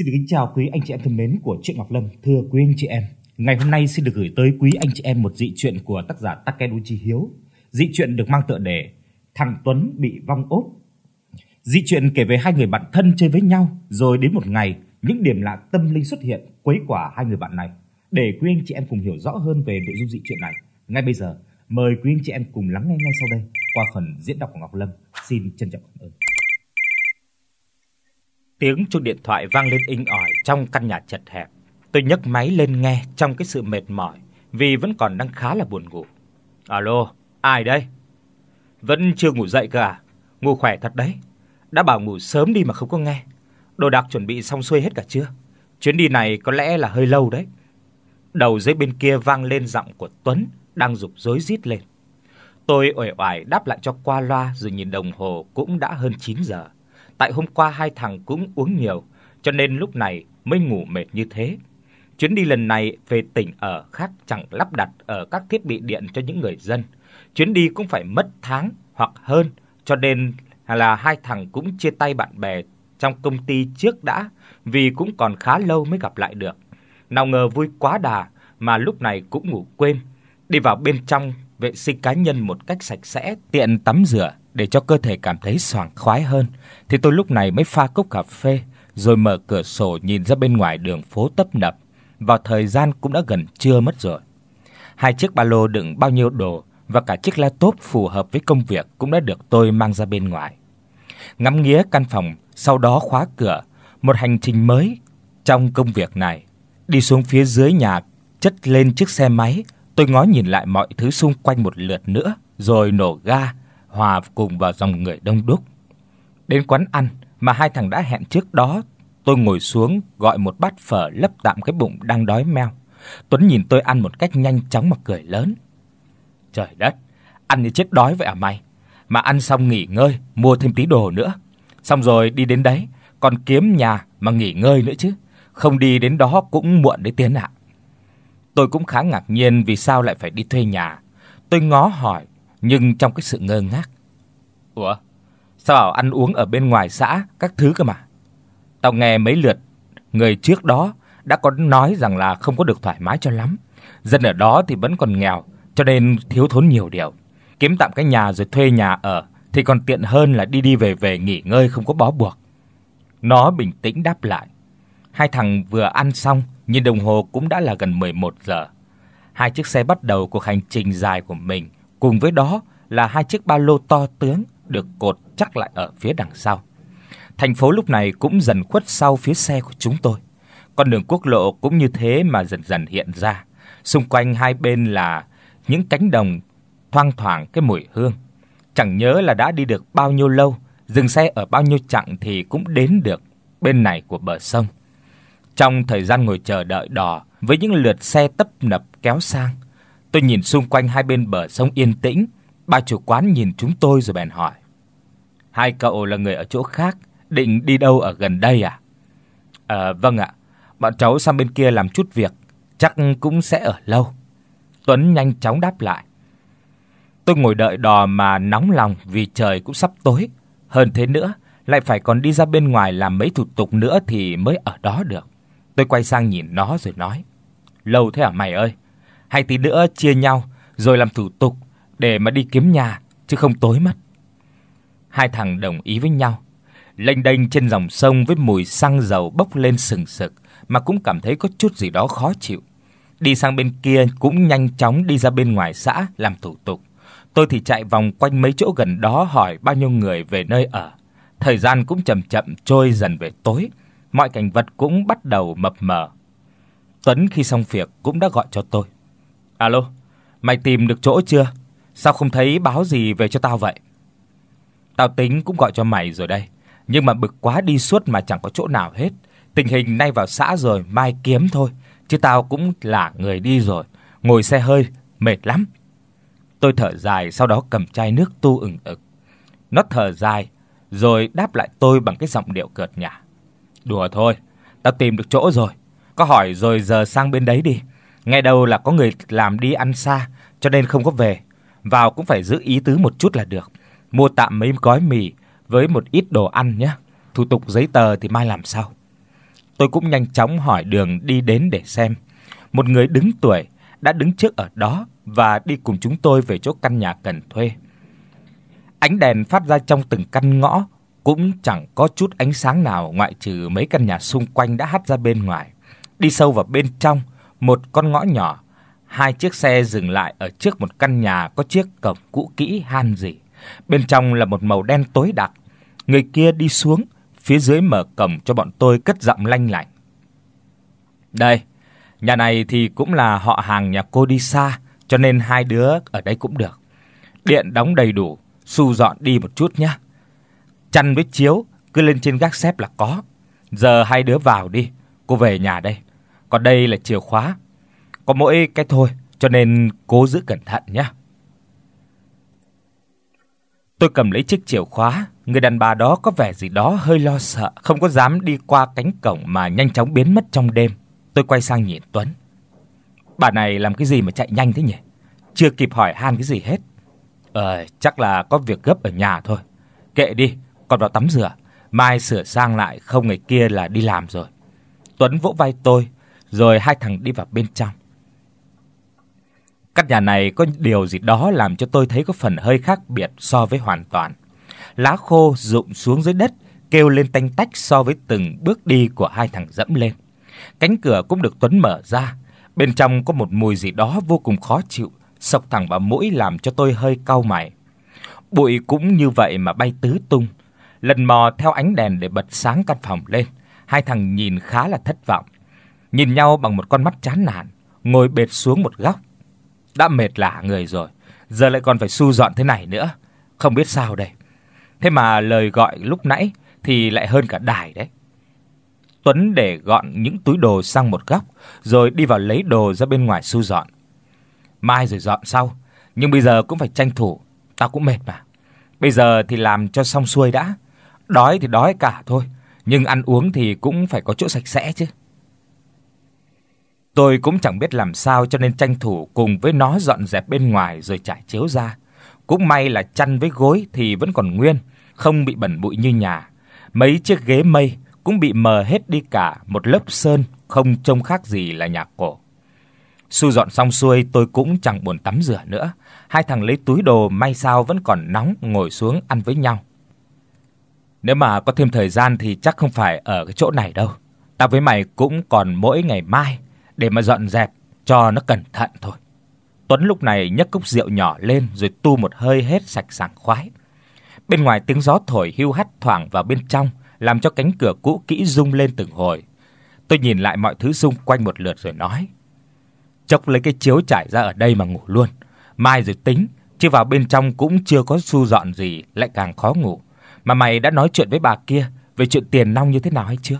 Xin được kính chào quý anh chị em thân mến của truyện Ngọc Lâm. Thưa quý anh chị em, ngày hôm nay xin được gửi tới quý anh chị em một dị truyện của tác giả Takeuchi Hiếu. Dị truyện được mang tựa đề Thằng Tuấn bị vong ốp. Dị truyện kể về hai người bạn thân chơi với nhau, rồi đến một ngày những điểm lạ tâm linh xuất hiện quấy quả hai người bạn này. Để quý anh chị em cùng hiểu rõ hơn về nội dung dị truyện này, ngay bây giờ mời quý anh chị em cùng lắng nghe ngay sau đây qua phần diễn đọc của Ngọc Lâm. Xin trân trọng cảm ơn. Tiếng chuông điện thoại vang lên inh ỏi trong căn nhà chật hẹp. Tôi nhấc máy lên nghe trong cái sự mệt mỏi vì vẫn còn đang khá là buồn ngủ. Alo, ai đây? Vẫn chưa ngủ dậy cơ à? Ngủ khỏe thật đấy. Đã bảo ngủ sớm đi mà không có nghe. Đồ đạc chuẩn bị xong xuôi hết cả chưa? Chuyến đi này có lẽ là hơi lâu đấy. Đầu dưới bên kia vang lên giọng của Tuấn đang rục rối rít lên. Tôi ủi oải đáp lại cho qua loa rồi nhìn đồng hồ cũng đã hơn 9 giờ. Tại hôm qua hai thằng cũng uống nhiều, cho nên lúc này mới ngủ mệt như thế. Chuyến đi lần này về tỉnh ở khác chẳng lắp đặt ở các thiết bị điện cho những người dân. Chuyến đi cũng phải mất tháng hoặc hơn, cho nên là hai thằng cũng chia tay bạn bè trong công ty trước đã, vì cũng còn khá lâu mới gặp lại được. Nào ngờ vui quá đà mà lúc này cũng ngủ quên. Đi vào bên trong vệ sinh cá nhân một cách sạch sẽ, tiện tắm rửa để cho cơ thể cảm thấy sảng khoái hơn, thì tôi lúc này mới pha cốc cà phê rồi mở cửa sổ nhìn ra bên ngoài đường phố tấp nập. Vào thời gian cũng đã gần trưa mất rồi. Hai chiếc ba lô đựng bao nhiêu đồ và cả chiếc laptop phù hợp với công việc cũng đã được tôi mang ra bên ngoài. Ngắm nghía căn phòng, sau đó khóa cửa, một hành trình mới trong công việc này. Đi xuống phía dưới nhà, chất lên chiếc xe máy, tôi ngó nhìn lại mọi thứ xung quanh một lượt nữa rồi nổ ga hòa cùng vào dòng người đông đúc. Đến quán ăn mà hai thằng đã hẹn trước đó, tôi ngồi xuống gọi một bát phở lấp tạm cái bụng đang đói meo. Tuấn nhìn tôi ăn một cách nhanh chóng mà cười lớn. Trời đất, ăn như chết đói vậy à mày? Mà ăn xong nghỉ ngơi, mua thêm tí đồ nữa, xong rồi đi đến đấy, còn kiếm nhà mà nghỉ ngơi nữa chứ, không đi đến đó cũng muộn đấy Tiến ạ. Tôi cũng khá ngạc nhiên vì sao lại phải đi thuê nhà. Tôi ngó hỏi nhưng trong cái sự ngơ ngác. Ủa, sao bảo ăn uống ở bên ngoài xã các thứ cơ mà. Tao nghe mấy lượt người trước đó đã có nói rằng là không có được thoải mái cho lắm. Dân ở đó thì vẫn còn nghèo, cho nên thiếu thốn nhiều điều. Kiếm tạm cái nhà rồi thuê nhà ở thì còn tiện hơn là đi đi về về nghỉ ngơi không có bó buộc. Nó bình tĩnh đáp lại. Hai thằng vừa ăn xong, nhìn đồng hồ cũng đã là gần 11 giờ. Hai chiếc xe bắt đầu cuộc hành trình dài của mình cùng với đó là hai chiếc ba lô to tướng được cột chắc lại ở phía đằng sau. Thành phố lúc này cũng dần khuất sau phía xe của chúng tôi. Con đường quốc lộ cũng như thế mà dần dần hiện ra. Xung quanh hai bên là những cánh đồng thoang thoảng cái mùi hương. Chẳng nhớ là đã đi được bao nhiêu lâu, dừng xe ở bao nhiêu chặng thì cũng đến được bên này của bờ sông. Trong thời gian ngồi chờ đợi đò với những lượt xe tấp nập kéo sang, Tôi nhìn xung quanh hai bên bờ sông yên tĩnh, ba chủ quán nhìn chúng tôi rồi bèn hỏi: "Hai cậu là người ở chỗ khác, định đi đâu ở gần đây à?" à, vâng ạ, bọn cháu sang bên kia làm chút việc, chắc cũng sẽ ở lâu." Tuấn nhanh chóng đáp lại. Tôi ngồi đợi đò mà nóng lòng vì trời cũng sắp tối, hơn thế nữa lại phải còn đi ra bên ngoài làm mấy thủ tục nữa thì mới ở đó được. Tôi quay sang nhìn nó rồi nói: "Lâu thế à mày ơi?" hay tí nữa chia nhau rồi làm thủ tục để mà đi kiếm nhà chứ không tối mất. Hai thằng đồng ý với nhau. Lênh đênh trên dòng sông với mùi xăng dầu bốc lên sừng sực mà cũng cảm thấy có chút gì đó khó chịu. Đi sang bên kia cũng nhanh chóng đi ra bên ngoài xã làm thủ tục. Tôi thì chạy vòng quanh mấy chỗ gần đó hỏi bao nhiêu người về nơi ở. Thời gian cũng chậm chậm trôi dần về tối, mọi cảnh vật cũng bắt đầu mập mờ. Tuấn khi xong việc cũng đã gọi cho tôi. Alo, mày tìm được chỗ chưa? Sao không thấy báo gì về cho tao vậy? Tao tính cũng gọi cho mày rồi đây, nhưng mà bực quá đi suốt mà chẳng có chỗ nào hết. Tình hình nay vào xã rồi, mai kiếm thôi, chứ tao cũng là người đi rồi, ngồi xe hơi mệt lắm. Tôi thở dài sau đó cầm chai nước tu ừng ực. Nó thở dài rồi đáp lại tôi bằng cái giọng điệu cợt nhả. Đùa thôi, tao tìm được chỗ rồi, có hỏi rồi giờ sang bên đấy đi, Nghe đâu là có người làm đi ăn xa, cho nên không có về, vào cũng phải giữ ý tứ một chút là được. Mua tạm mấy gói mì với một ít đồ ăn nhé. Thủ tục giấy tờ thì mai làm sau. Tôi cũng nhanh chóng hỏi đường đi đến để xem. Một người đứng tuổi đã đứng trước ở đó và đi cùng chúng tôi về chỗ căn nhà cần thuê. Ánh đèn phát ra trong từng căn ngõ cũng chẳng có chút ánh sáng nào ngoại trừ mấy căn nhà xung quanh đã hắt ra bên ngoài. Đi sâu vào bên trong, một con ngõ nhỏ, hai chiếc xe dừng lại ở trước một căn nhà có chiếc cổng cũ kỹ han rỉ. Bên trong là một màu đen tối đặc. Người kia đi xuống, phía dưới mở cổng cho bọn tôi cất giọng lanh lảnh. "Đây, nhà này thì cũng là họ hàng nhà cô đi xa, cho nên hai đứa ở đây cũng được. Điện đóng đầy đủ, Su dọn đi một chút nhé. Chăn với chiếu cứ lên trên gác xếp là có. Giờ hai đứa vào đi, cô về nhà đây." còn đây là chìa khóa. Có mỗi cái thôi, cho nên cố giữ cẩn thận nhé. Tôi cầm lấy chiếc chìa khóa, người đàn bà đó có vẻ gì đó hơi lo sợ, không có dám đi qua cánh cổng mà nhanh chóng biến mất trong đêm. Tôi quay sang nhìn Tuấn. Bà này làm cái gì mà chạy nhanh thế nhỉ? Chưa kịp hỏi han cái gì hết. Ờ, chắc là có việc gấp ở nhà thôi. Kệ đi, còn vào tắm rửa, mai sửa sang lại không ngày kia là đi làm rồi. Tuấn vỗ vai tôi, rồi hai thằng đi vào bên trong. Căn nhà này có điều gì đó làm cho tôi thấy có phần hơi khác biệt so với hoàn toàn. Lá khô rụng xuống dưới đất, kêu lên tanh tách so với từng bước đi của hai thằng dẫm lên. Cánh cửa cũng được Tuấn mở ra, bên trong có một mùi gì đó vô cùng khó chịu, sộc thẳng vào mũi làm cho tôi hơi cau mày. Bụi cũng như vậy mà bay tứ tung, lần mò theo ánh đèn để bật sáng căn phòng lên, hai thằng nhìn khá là thất vọng nhìn nhau bằng một con mắt chán nản, ngồi bệt xuống một góc. Đã mệt lả người rồi, giờ lại còn phải su dọn thế này nữa, không biết sao đây. Thế mà lời gọi lúc nãy thì lại hơn cả đài đấy. Tuấn để gọn những túi đồ sang một góc, rồi đi vào lấy đồ ra bên ngoài su dọn. Mai rồi dọn sau, nhưng bây giờ cũng phải tranh thủ, tao cũng mệt mà. Bây giờ thì làm cho xong xuôi đã. Đói thì đói cả thôi, nhưng ăn uống thì cũng phải có chỗ sạch sẽ chứ. Tôi cũng chẳng biết làm sao cho nên tranh thủ cùng với nó dọn dẹp bên ngoài rồi trải chiếu ra. Cũng may là chăn với gối thì vẫn còn nguyên, không bị bẩn bụi như nhà. Mấy chiếc ghế mây cũng bị mờ hết đi cả một lớp sơn, không trông khác gì là nhà cổ. Su dọn xong xuôi, tôi cũng chẳng buồn tắm rửa nữa. Hai thằng lấy túi đồ may sao vẫn còn nóng ngồi xuống ăn với nhau. Nếu mà có thêm thời gian thì chắc không phải ở cái chỗ này đâu. Tao với mày cũng còn mỗi ngày mai để mà dọn dẹp cho nó cẩn thận thôi. Tuấn lúc này nhấc cốc rượu nhỏ lên rồi tu một hơi hết sạch sảng khoái. Bên ngoài tiếng gió thổi hưu hắt thoảng vào bên trong, làm cho cánh cửa cũ kỹ rung lên từng hồi. Tôi nhìn lại mọi thứ xung quanh một lượt rồi nói: "Chốc lấy cái chiếu trải ra ở đây mà ngủ luôn, mai rồi tính, chứ vào bên trong cũng chưa có xu dọn gì lại càng khó ngủ. Mà mày đã nói chuyện với bà kia về chuyện tiền nong như thế nào hay chưa?"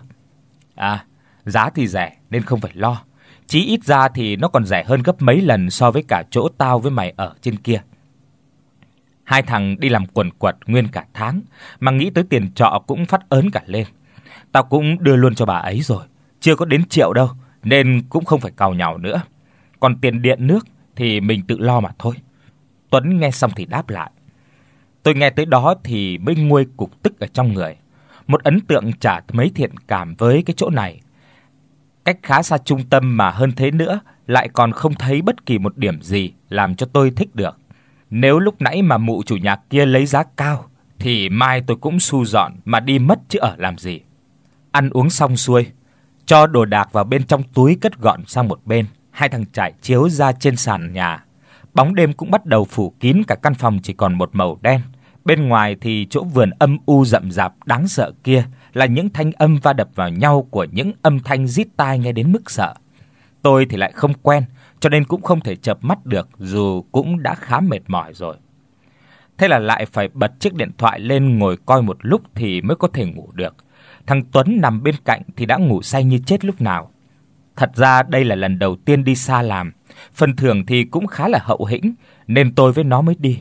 "À, giá thì rẻ nên không phải lo, chí ít ra thì nó còn rẻ hơn gấp mấy lần so với cả chỗ tao với mày ở trên kia. Hai thằng đi làm quần quật nguyên cả tháng mà nghĩ tới tiền trọ cũng phát ớn cả lên. Tao cũng đưa luôn cho bà ấy rồi, chưa có đến triệu đâu nên cũng không phải cào nhào nữa. Còn tiền điện nước thì mình tự lo mà thôi. Tuấn nghe xong thì đáp lại. Tôi nghe tới đó thì mới nguôi cục tức ở trong người. Một ấn tượng chả mấy thiện cảm với cái chỗ này cách khá xa trung tâm mà hơn thế nữa lại còn không thấy bất kỳ một điểm gì làm cho tôi thích được. Nếu lúc nãy mà mụ chủ nhà kia lấy giá cao thì mai tôi cũng xu dọn mà đi mất chứ ở làm gì. Ăn uống xong xuôi, cho đồ đạc vào bên trong túi cất gọn sang một bên, hai thằng trải chiếu ra trên sàn nhà. Bóng đêm cũng bắt đầu phủ kín cả căn phòng chỉ còn một màu đen. Bên ngoài thì chỗ vườn âm u rậm rạp đáng sợ kia là những thanh âm va đập vào nhau của những âm thanh rít tai nghe đến mức sợ. Tôi thì lại không quen, cho nên cũng không thể chợp mắt được dù cũng đã khá mệt mỏi rồi. Thế là lại phải bật chiếc điện thoại lên ngồi coi một lúc thì mới có thể ngủ được. Thằng Tuấn nằm bên cạnh thì đã ngủ say như chết lúc nào. Thật ra đây là lần đầu tiên đi xa làm, phần thưởng thì cũng khá là hậu hĩnh nên tôi với nó mới đi.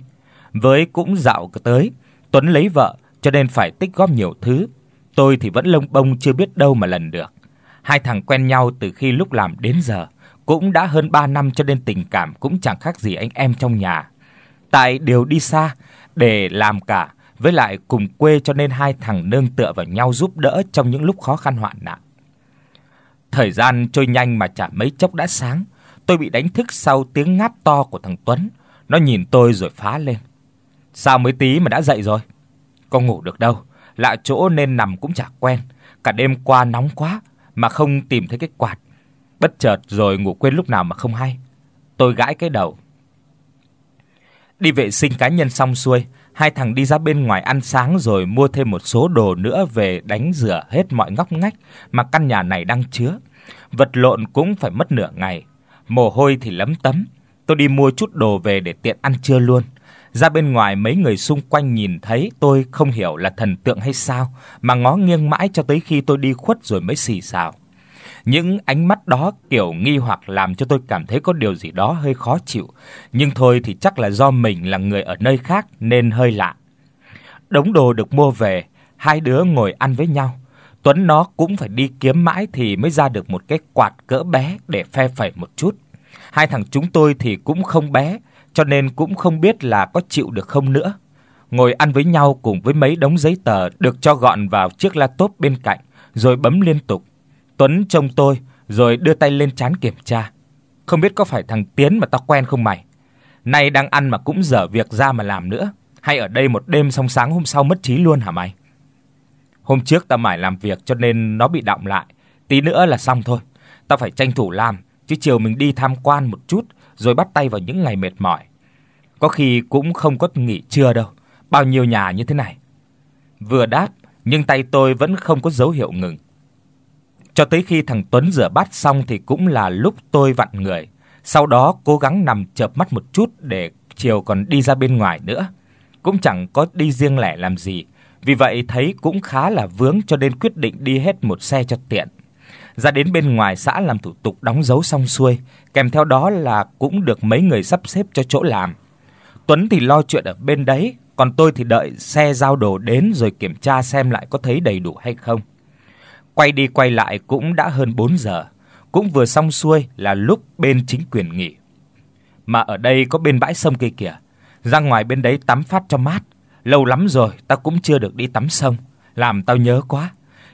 Với cũng dạo tới, Tuấn lấy vợ cho nên phải tích góp nhiều thứ, Tôi thì vẫn lông bông chưa biết đâu mà lần được. Hai thằng quen nhau từ khi lúc làm đến giờ, cũng đã hơn 3 năm cho nên tình cảm cũng chẳng khác gì anh em trong nhà. Tại đều đi xa để làm cả, với lại cùng quê cho nên hai thằng nương tựa vào nhau giúp đỡ trong những lúc khó khăn hoạn nạn. Thời gian trôi nhanh mà chả mấy chốc đã sáng, tôi bị đánh thức sau tiếng ngáp to của thằng Tuấn. Nó nhìn tôi rồi phá lên. Sao mới tí mà đã dậy rồi? Con ngủ được đâu? lạ chỗ nên nằm cũng chả quen, cả đêm qua nóng quá mà không tìm thấy cái quạt. Bất chợt rồi ngủ quên lúc nào mà không hay. Tôi gãi cái đầu. Đi vệ sinh cá nhân xong xuôi, hai thằng đi ra bên ngoài ăn sáng rồi mua thêm một số đồ nữa về đánh rửa hết mọi ngóc ngách mà căn nhà này đang chứa. Vật lộn cũng phải mất nửa ngày, mồ hôi thì lấm tấm. Tôi đi mua chút đồ về để tiện ăn trưa luôn. Ra bên ngoài mấy người xung quanh nhìn thấy tôi không hiểu là thần tượng hay sao mà ngó nghiêng mãi cho tới khi tôi đi khuất rồi mới xì xào. Những ánh mắt đó kiểu nghi hoặc làm cho tôi cảm thấy có điều gì đó hơi khó chịu, nhưng thôi thì chắc là do mình là người ở nơi khác nên hơi lạ. Đống đồ được mua về, hai đứa ngồi ăn với nhau. Tuấn nó cũng phải đi kiếm mãi thì mới ra được một cái quạt cỡ bé để phe phẩy một chút. Hai thằng chúng tôi thì cũng không bé, cho nên cũng không biết là có chịu được không nữa. Ngồi ăn với nhau cùng với mấy đống giấy tờ được cho gọn vào chiếc laptop bên cạnh, rồi bấm liên tục. Tuấn trông tôi, rồi đưa tay lên chán kiểm tra. Không biết có phải thằng Tiến mà tao quen không mày? Nay đang ăn mà cũng dở việc ra mà làm nữa, hay ở đây một đêm xong sáng hôm sau mất trí luôn hả mày? Hôm trước tao mải làm việc cho nên nó bị đọng lại, tí nữa là xong thôi. Tao phải tranh thủ làm, chứ chiều mình đi tham quan một chút rồi bắt tay vào những ngày mệt mỏi có khi cũng không có nghỉ trưa đâu, bao nhiêu nhà như thế này. Vừa đáp, nhưng tay tôi vẫn không có dấu hiệu ngừng. Cho tới khi thằng Tuấn rửa bát xong thì cũng là lúc tôi vặn người, sau đó cố gắng nằm chợp mắt một chút để chiều còn đi ra bên ngoài nữa. Cũng chẳng có đi riêng lẻ làm gì, vì vậy thấy cũng khá là vướng cho nên quyết định đi hết một xe cho tiện. Ra đến bên ngoài xã làm thủ tục đóng dấu xong xuôi, kèm theo đó là cũng được mấy người sắp xếp cho chỗ làm Tuấn thì lo chuyện ở bên đấy, còn tôi thì đợi xe giao đồ đến rồi kiểm tra xem lại có thấy đầy đủ hay không. Quay đi quay lại cũng đã hơn 4 giờ, cũng vừa xong xuôi là lúc bên chính quyền nghỉ. Mà ở đây có bên bãi sông kia kìa, ra ngoài bên đấy tắm phát cho mát, lâu lắm rồi ta cũng chưa được đi tắm sông, làm tao nhớ quá.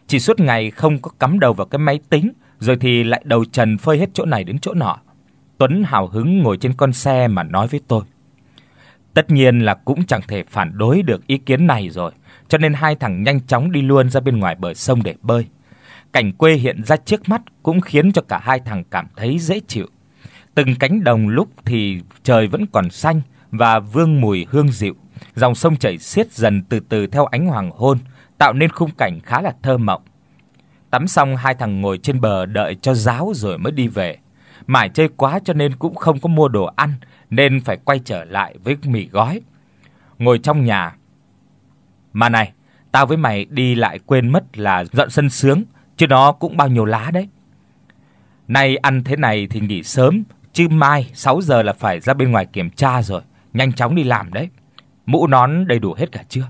Chỉ suốt ngày không có cắm đầu vào cái máy tính, rồi thì lại đầu trần phơi hết chỗ này đến chỗ nọ. Tuấn hào hứng ngồi trên con xe mà nói với tôi. Tất nhiên là cũng chẳng thể phản đối được ý kiến này rồi, cho nên hai thằng nhanh chóng đi luôn ra bên ngoài bờ sông để bơi. Cảnh quê hiện ra trước mắt cũng khiến cho cả hai thằng cảm thấy dễ chịu. Từng cánh đồng lúc thì trời vẫn còn xanh và vương mùi hương dịu, dòng sông chảy xiết dần từ từ theo ánh hoàng hôn, tạo nên khung cảnh khá là thơ mộng. Tắm xong hai thằng ngồi trên bờ đợi cho ráo rồi mới đi về. Mải chơi quá cho nên cũng không có mua đồ ăn nên phải quay trở lại với mì gói. Ngồi trong nhà. Mà này, tao với mày đi lại quên mất là dọn sân sướng, chứ nó cũng bao nhiêu lá đấy. Nay ăn thế này thì nghỉ sớm, chứ mai 6 giờ là phải ra bên ngoài kiểm tra rồi, nhanh chóng đi làm đấy. Mũ nón đầy đủ hết cả chưa?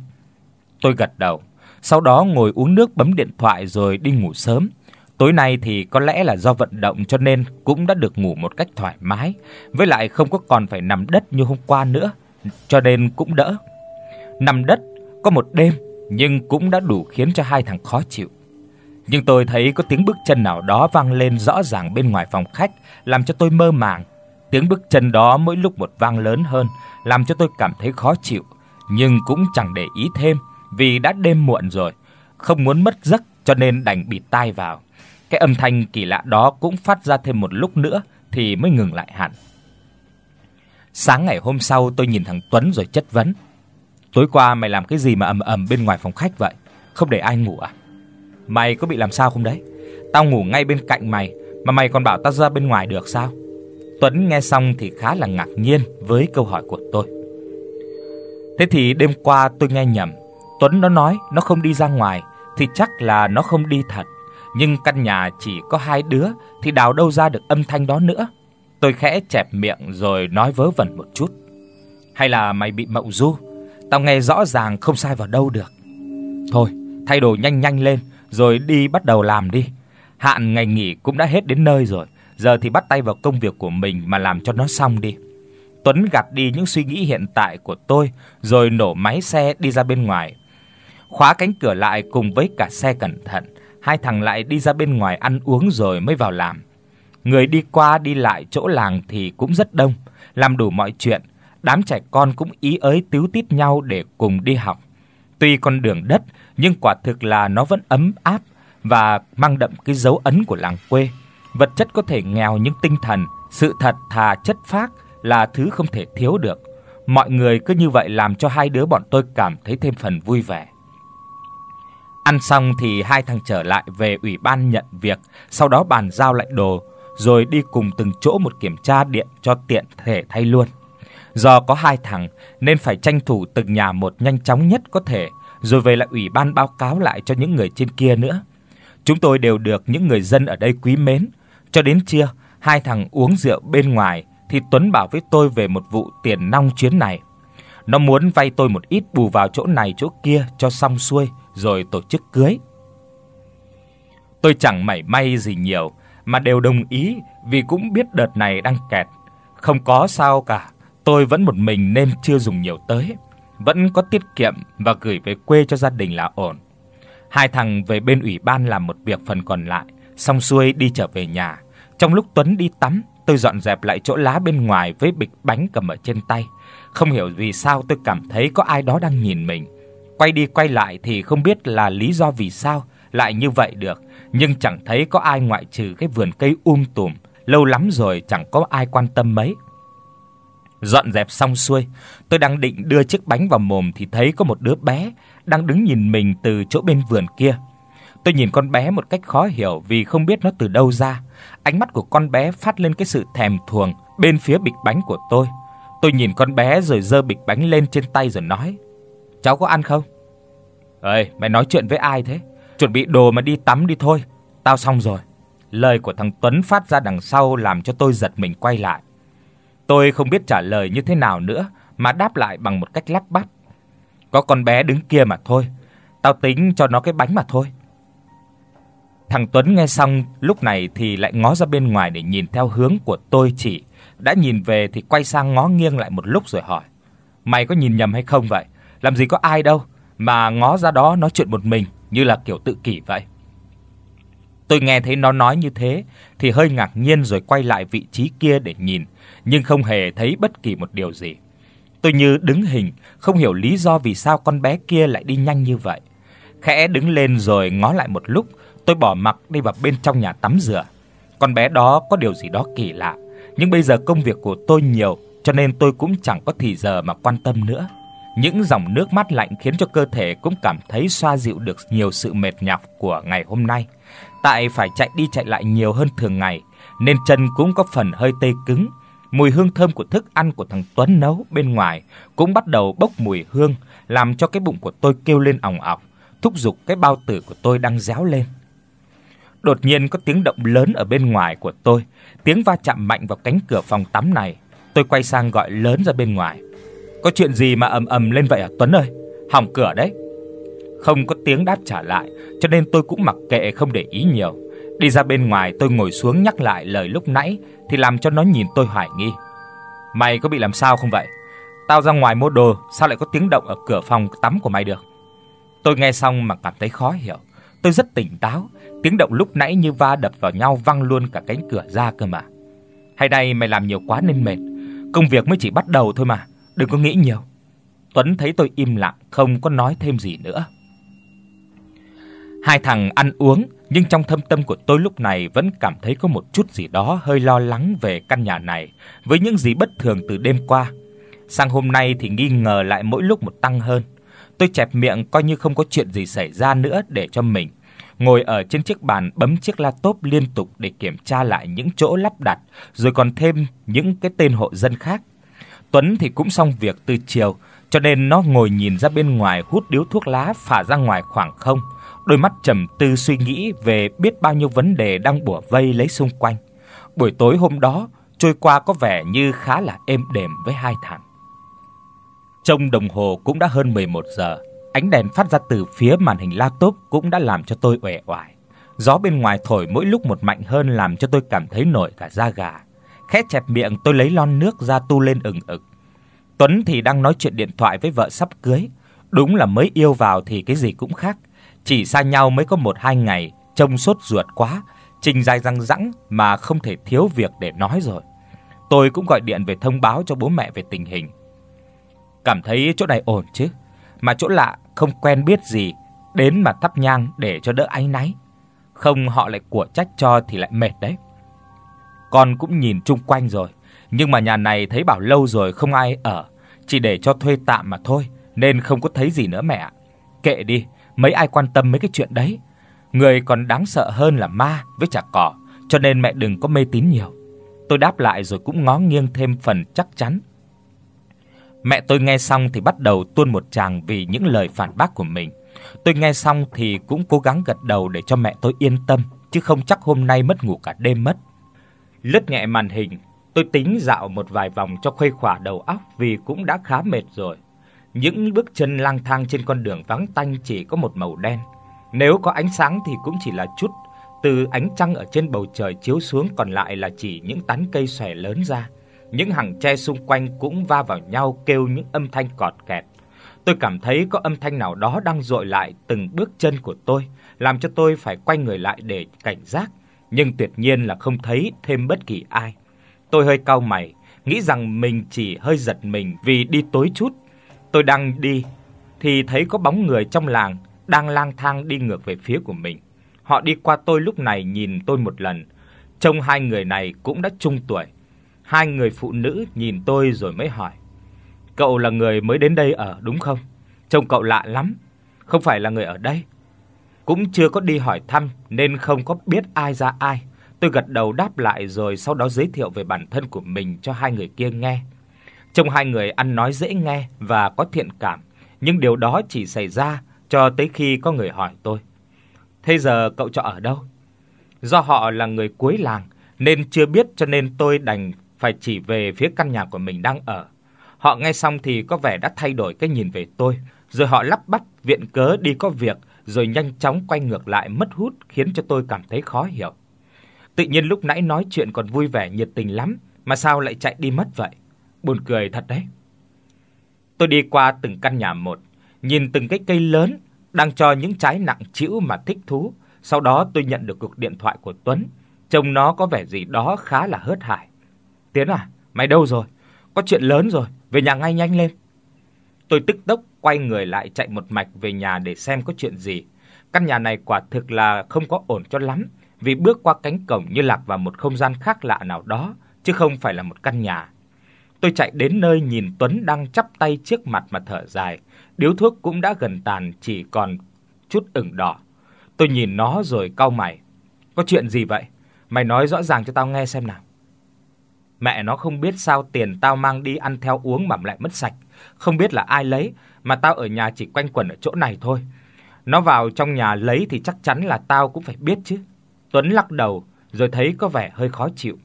Tôi gật đầu, sau đó ngồi uống nước bấm điện thoại rồi đi ngủ sớm. Tối nay thì có lẽ là do vận động cho nên cũng đã được ngủ một cách thoải mái, với lại không có còn phải nằm đất như hôm qua nữa, cho nên cũng đỡ. Nằm đất có một đêm nhưng cũng đã đủ khiến cho hai thằng khó chịu. Nhưng tôi thấy có tiếng bước chân nào đó vang lên rõ ràng bên ngoài phòng khách, làm cho tôi mơ màng. Tiếng bước chân đó mỗi lúc một vang lớn hơn, làm cho tôi cảm thấy khó chịu, nhưng cũng chẳng để ý thêm vì đã đêm muộn rồi, không muốn mất giấc cho nên đành bịt tai vào. Cái âm thanh kỳ lạ đó cũng phát ra thêm một lúc nữa thì mới ngừng lại hẳn. Sáng ngày hôm sau tôi nhìn thằng Tuấn rồi chất vấn. Tối qua mày làm cái gì mà ầm ầm bên ngoài phòng khách vậy? Không để ai ngủ à? Mày có bị làm sao không đấy? Tao ngủ ngay bên cạnh mày mà mày còn bảo tao ra bên ngoài được sao? Tuấn nghe xong thì khá là ngạc nhiên với câu hỏi của tôi. Thế thì đêm qua tôi nghe nhầm, Tuấn nó nói nó không đi ra ngoài thì chắc là nó không đi thật, nhưng căn nhà chỉ có hai đứa thì đào đâu ra được âm thanh đó nữa. Tôi khẽ chẹp miệng rồi nói vớ vẩn một chút. Hay là mày bị mộng du? Tao nghe rõ ràng không sai vào đâu được. Thôi, thay đồ nhanh nhanh lên rồi đi bắt đầu làm đi. Hạn ngày nghỉ cũng đã hết đến nơi rồi, giờ thì bắt tay vào công việc của mình mà làm cho nó xong đi. Tuấn gạt đi những suy nghĩ hiện tại của tôi rồi nổ máy xe đi ra bên ngoài khóa cánh cửa lại cùng với cả xe cẩn thận, hai thằng lại đi ra bên ngoài ăn uống rồi mới vào làm. Người đi qua đi lại chỗ làng thì cũng rất đông, làm đủ mọi chuyện, đám trẻ con cũng ý ới tíu tít nhau để cùng đi học. Tuy con đường đất nhưng quả thực là nó vẫn ấm áp và mang đậm cái dấu ấn của làng quê. Vật chất có thể nghèo nhưng tinh thần, sự thật thà chất phác là thứ không thể thiếu được. Mọi người cứ như vậy làm cho hai đứa bọn tôi cảm thấy thêm phần vui vẻ. Ăn xong thì hai thằng trở lại về ủy ban nhận việc, sau đó bàn giao lại đồ rồi đi cùng từng chỗ một kiểm tra điện cho tiện thể thay luôn. Do có hai thằng nên phải tranh thủ từng nhà một nhanh chóng nhất có thể, rồi về lại ủy ban báo cáo lại cho những người trên kia nữa. Chúng tôi đều được những người dân ở đây quý mến, cho đến trưa, hai thằng uống rượu bên ngoài thì Tuấn bảo với tôi về một vụ tiền nong chuyến này. Nó muốn vay tôi một ít bù vào chỗ này chỗ kia cho xong xuôi rồi tổ chức cưới. Tôi chẳng mảy may gì nhiều mà đều đồng ý vì cũng biết đợt này đang kẹt, không có sao cả, tôi vẫn một mình nên chưa dùng nhiều tới, vẫn có tiết kiệm và gửi về quê cho gia đình là ổn. Hai thằng về bên ủy ban làm một việc phần còn lại, xong xuôi đi trở về nhà. Trong lúc Tuấn đi tắm, tôi dọn dẹp lại chỗ lá bên ngoài với bịch bánh cầm ở trên tay. Không hiểu vì sao tôi cảm thấy có ai đó đang nhìn mình. Quay đi quay lại thì không biết là lý do vì sao lại như vậy được, nhưng chẳng thấy có ai ngoại trừ cái vườn cây um tùm, lâu lắm rồi chẳng có ai quan tâm mấy. Dọn dẹp xong xuôi, tôi đang định đưa chiếc bánh vào mồm thì thấy có một đứa bé đang đứng nhìn mình từ chỗ bên vườn kia. Tôi nhìn con bé một cách khó hiểu vì không biết nó từ đâu ra. Ánh mắt của con bé phát lên cái sự thèm thuồng bên phía bịch bánh của tôi. Tôi nhìn con bé rồi giơ bịch bánh lên trên tay rồi nói: Cháu có ăn không? Ơi, mày nói chuyện với ai thế? Chuẩn bị đồ mà đi tắm đi thôi, tao xong rồi." Lời của thằng Tuấn phát ra đằng sau làm cho tôi giật mình quay lại. Tôi không biết trả lời như thế nào nữa mà đáp lại bằng một cách lắp bắp. Có con bé đứng kia mà thôi, tao tính cho nó cái bánh mà thôi. Thằng Tuấn nghe xong lúc này thì lại ngó ra bên ngoài để nhìn theo hướng của tôi chỉ, đã nhìn về thì quay sang ngó nghiêng lại một lúc rồi hỏi: "Mày có nhìn nhầm hay không vậy? làm gì có ai đâu mà ngó ra đó nói chuyện một mình như là kiểu tự kỷ vậy. Tôi nghe thấy nó nói như thế thì hơi ngạc nhiên rồi quay lại vị trí kia để nhìn, nhưng không hề thấy bất kỳ một điều gì. Tôi như đứng hình, không hiểu lý do vì sao con bé kia lại đi nhanh như vậy. Khẽ đứng lên rồi ngó lại một lúc, tôi bỏ mặc đi vào bên trong nhà tắm rửa. Con bé đó có điều gì đó kỳ lạ, nhưng bây giờ công việc của tôi nhiều cho nên tôi cũng chẳng có thì giờ mà quan tâm nữa. Những dòng nước mắt lạnh khiến cho cơ thể cũng cảm thấy xoa dịu được nhiều sự mệt nhọc của ngày hôm nay. Tại phải chạy đi chạy lại nhiều hơn thường ngày nên chân cũng có phần hơi tê cứng. Mùi hương thơm của thức ăn của thằng Tuấn nấu bên ngoài cũng bắt đầu bốc mùi hương, làm cho cái bụng của tôi kêu lên òng ọc, thúc giục cái bao tử của tôi đang réo lên. Đột nhiên có tiếng động lớn ở bên ngoài của tôi, tiếng va chạm mạnh vào cánh cửa phòng tắm này. Tôi quay sang gọi lớn ra bên ngoài. Có chuyện gì mà ầm ầm lên vậy à Tuấn ơi? Hỏng cửa đấy. Không có tiếng đáp trả lại, cho nên tôi cũng mặc kệ không để ý nhiều. Đi ra bên ngoài tôi ngồi xuống nhắc lại lời lúc nãy thì làm cho nó nhìn tôi hoài nghi. Mày có bị làm sao không vậy? Tao ra ngoài mua đồ, sao lại có tiếng động ở cửa phòng tắm của mày được? Tôi nghe xong mà cảm thấy khó hiểu. Tôi rất tỉnh táo, tiếng động lúc nãy như va đập vào nhau văng luôn cả cánh cửa ra cơ mà. Hay đây mày làm nhiều quá nên mệt, công việc mới chỉ bắt đầu thôi mà. Đừng có nghĩ nhiều. Tuấn thấy tôi im lặng, không có nói thêm gì nữa. Hai thằng ăn uống, nhưng trong thâm tâm của tôi lúc này vẫn cảm thấy có một chút gì đó hơi lo lắng về căn nhà này với những gì bất thường từ đêm qua. Sang hôm nay thì nghi ngờ lại mỗi lúc một tăng hơn. Tôi chẹp miệng coi như không có chuyện gì xảy ra nữa để cho mình. Ngồi ở trên chiếc bàn bấm chiếc laptop liên tục để kiểm tra lại những chỗ lắp đặt, rồi còn thêm những cái tên hộ dân khác Tuấn thì cũng xong việc từ chiều, cho nên nó ngồi nhìn ra bên ngoài hút điếu thuốc lá phả ra ngoài khoảng không, đôi mắt trầm tư suy nghĩ về biết bao nhiêu vấn đề đang bủa vây lấy xung quanh. Buổi tối hôm đó trôi qua có vẻ như khá là êm đềm với hai thằng. Trong đồng hồ cũng đã hơn 11 giờ, ánh đèn phát ra từ phía màn hình laptop cũng đã làm cho tôi uể oải. Gió bên ngoài thổi mỗi lúc một mạnh hơn làm cho tôi cảm thấy nổi cả da gà khẽ chẹp miệng tôi lấy lon nước ra tu lên ừng ực. Tuấn thì đang nói chuyện điện thoại với vợ sắp cưới, đúng là mới yêu vào thì cái gì cũng khác, chỉ xa nhau mới có một hai ngày, trông sốt ruột quá, trình dài răng rẵng mà không thể thiếu việc để nói rồi. Tôi cũng gọi điện về thông báo cho bố mẹ về tình hình. Cảm thấy chỗ này ổn chứ, mà chỗ lạ không quen biết gì, đến mà thắp nhang để cho đỡ áy náy. Không họ lại của trách cho thì lại mệt đấy. Con cũng nhìn chung quanh rồi, nhưng mà nhà này thấy bảo lâu rồi không ai ở, chỉ để cho thuê tạm mà thôi, nên không có thấy gì nữa mẹ. Kệ đi, mấy ai quan tâm mấy cái chuyện đấy. Người còn đáng sợ hơn là ma với chả cỏ, cho nên mẹ đừng có mê tín nhiều." Tôi đáp lại rồi cũng ngó nghiêng thêm phần chắc chắn. Mẹ tôi nghe xong thì bắt đầu tuôn một tràng vì những lời phản bác của mình. Tôi nghe xong thì cũng cố gắng gật đầu để cho mẹ tôi yên tâm, chứ không chắc hôm nay mất ngủ cả đêm mất. Lướt nhẹ màn hình, tôi tính dạo một vài vòng cho khuây khỏa đầu óc vì cũng đã khá mệt rồi. Những bước chân lang thang trên con đường vắng tanh chỉ có một màu đen. Nếu có ánh sáng thì cũng chỉ là chút từ ánh trăng ở trên bầu trời chiếu xuống còn lại là chỉ những tán cây xòe lớn ra. Những hàng tre xung quanh cũng va vào nhau kêu những âm thanh cọt kẹt. Tôi cảm thấy có âm thanh nào đó đang dội lại từng bước chân của tôi, làm cho tôi phải quay người lại để cảnh giác nhưng tuyệt nhiên là không thấy thêm bất kỳ ai. Tôi hơi cau mày, nghĩ rằng mình chỉ hơi giật mình vì đi tối chút. Tôi đang đi thì thấy có bóng người trong làng đang lang thang đi ngược về phía của mình. Họ đi qua tôi lúc này nhìn tôi một lần. Trông hai người này cũng đã trung tuổi. Hai người phụ nữ nhìn tôi rồi mới hỏi: "Cậu là người mới đến đây ở đúng không? Trông cậu lạ lắm, không phải là người ở đây?" cũng chưa có đi hỏi thăm nên không có biết ai ra ai. Tôi gật đầu đáp lại rồi sau đó giới thiệu về bản thân của mình cho hai người kia nghe. trong hai người ăn nói dễ nghe và có thiện cảm, nhưng điều đó chỉ xảy ra cho tới khi có người hỏi tôi: "Thế giờ cậu trọ ở đâu?" Do họ là người cuối làng nên chưa biết cho nên tôi đành phải chỉ về phía căn nhà của mình đang ở. Họ nghe xong thì có vẻ đã thay đổi cái nhìn về tôi, rồi họ lắp bắp viện cớ đi có việc rồi nhanh chóng quay ngược lại mất hút khiến cho tôi cảm thấy khó hiểu. Tự nhiên lúc nãy nói chuyện còn vui vẻ nhiệt tình lắm mà sao lại chạy đi mất vậy? Buồn cười thật đấy. Tôi đi qua từng căn nhà một, nhìn từng cái cây lớn đang cho những trái nặng trĩu mà thích thú, sau đó tôi nhận được cuộc điện thoại của Tuấn, trông nó có vẻ gì đó khá là hớt hải. "Tiến à, mày đâu rồi? Có chuyện lớn rồi, về nhà ngay nhanh lên." Tôi tức tốc quay người lại chạy một mạch về nhà để xem có chuyện gì. Căn nhà này quả thực là không có ổn cho lắm, vì bước qua cánh cổng như lạc vào một không gian khác lạ nào đó, chứ không phải là một căn nhà. Tôi chạy đến nơi nhìn Tuấn đang chắp tay trước mặt mà thở dài, điếu thuốc cũng đã gần tàn chỉ còn chút ửng đỏ. Tôi nhìn nó rồi cau mày. Có chuyện gì vậy? Mày nói rõ ràng cho tao nghe xem nào. Mẹ nó không biết sao tiền tao mang đi ăn theo uống mà lại mất sạch, không biết là ai lấy, mà tao ở nhà chỉ quanh quẩn ở chỗ này thôi. Nó vào trong nhà lấy thì chắc chắn là tao cũng phải biết chứ." Tuấn lắc đầu rồi thấy có vẻ hơi khó chịu.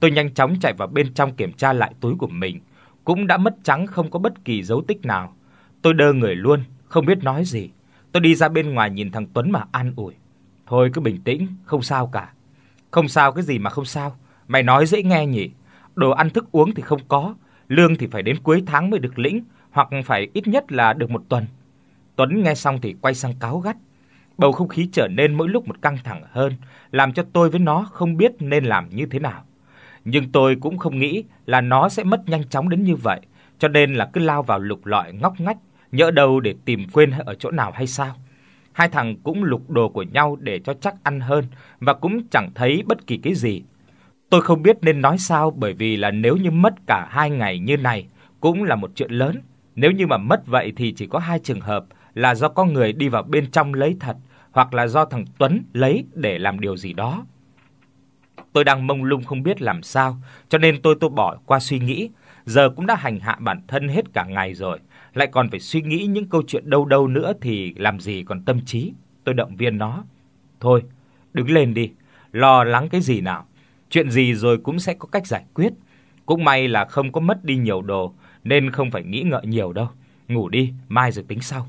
Tôi nhanh chóng chạy vào bên trong kiểm tra lại túi của mình, cũng đã mất trắng không có bất kỳ dấu tích nào. Tôi đơ người luôn, không biết nói gì. Tôi đi ra bên ngoài nhìn thằng Tuấn mà an ủi. Thôi cứ bình tĩnh, không sao cả. Không sao cái gì mà không sao? Mày nói dễ nghe nhỉ? Đồ ăn thức uống thì không có, lương thì phải đến cuối tháng mới được lĩnh, hoặc phải ít nhất là được một tuần. Tuấn nghe xong thì quay sang cáo gắt. Bầu không khí trở nên mỗi lúc một căng thẳng hơn, làm cho tôi với nó không biết nên làm như thế nào. Nhưng tôi cũng không nghĩ là nó sẽ mất nhanh chóng đến như vậy, cho nên là cứ lao vào lục lọi ngóc ngách, nhỡ đâu để tìm quên ở chỗ nào hay sao. Hai thằng cũng lục đồ của nhau để cho chắc ăn hơn và cũng chẳng thấy bất kỳ cái gì. Tôi không biết nên nói sao bởi vì là nếu như mất cả hai ngày như này cũng là một chuyện lớn, nếu như mà mất vậy thì chỉ có hai trường hợp là do con người đi vào bên trong lấy thật hoặc là do thằng Tuấn lấy để làm điều gì đó. Tôi đang mông lung không biết làm sao, cho nên tôi tôi bỏ qua suy nghĩ, giờ cũng đã hành hạ bản thân hết cả ngày rồi, lại còn phải suy nghĩ những câu chuyện đâu đâu nữa thì làm gì còn tâm trí. Tôi động viên nó. Thôi, đứng lên đi, lo lắng cái gì nào, chuyện gì rồi cũng sẽ có cách giải quyết. Cũng may là không có mất đi nhiều đồ, nên không phải nghĩ ngợi nhiều đâu, ngủ đi, mai rồi tính sau.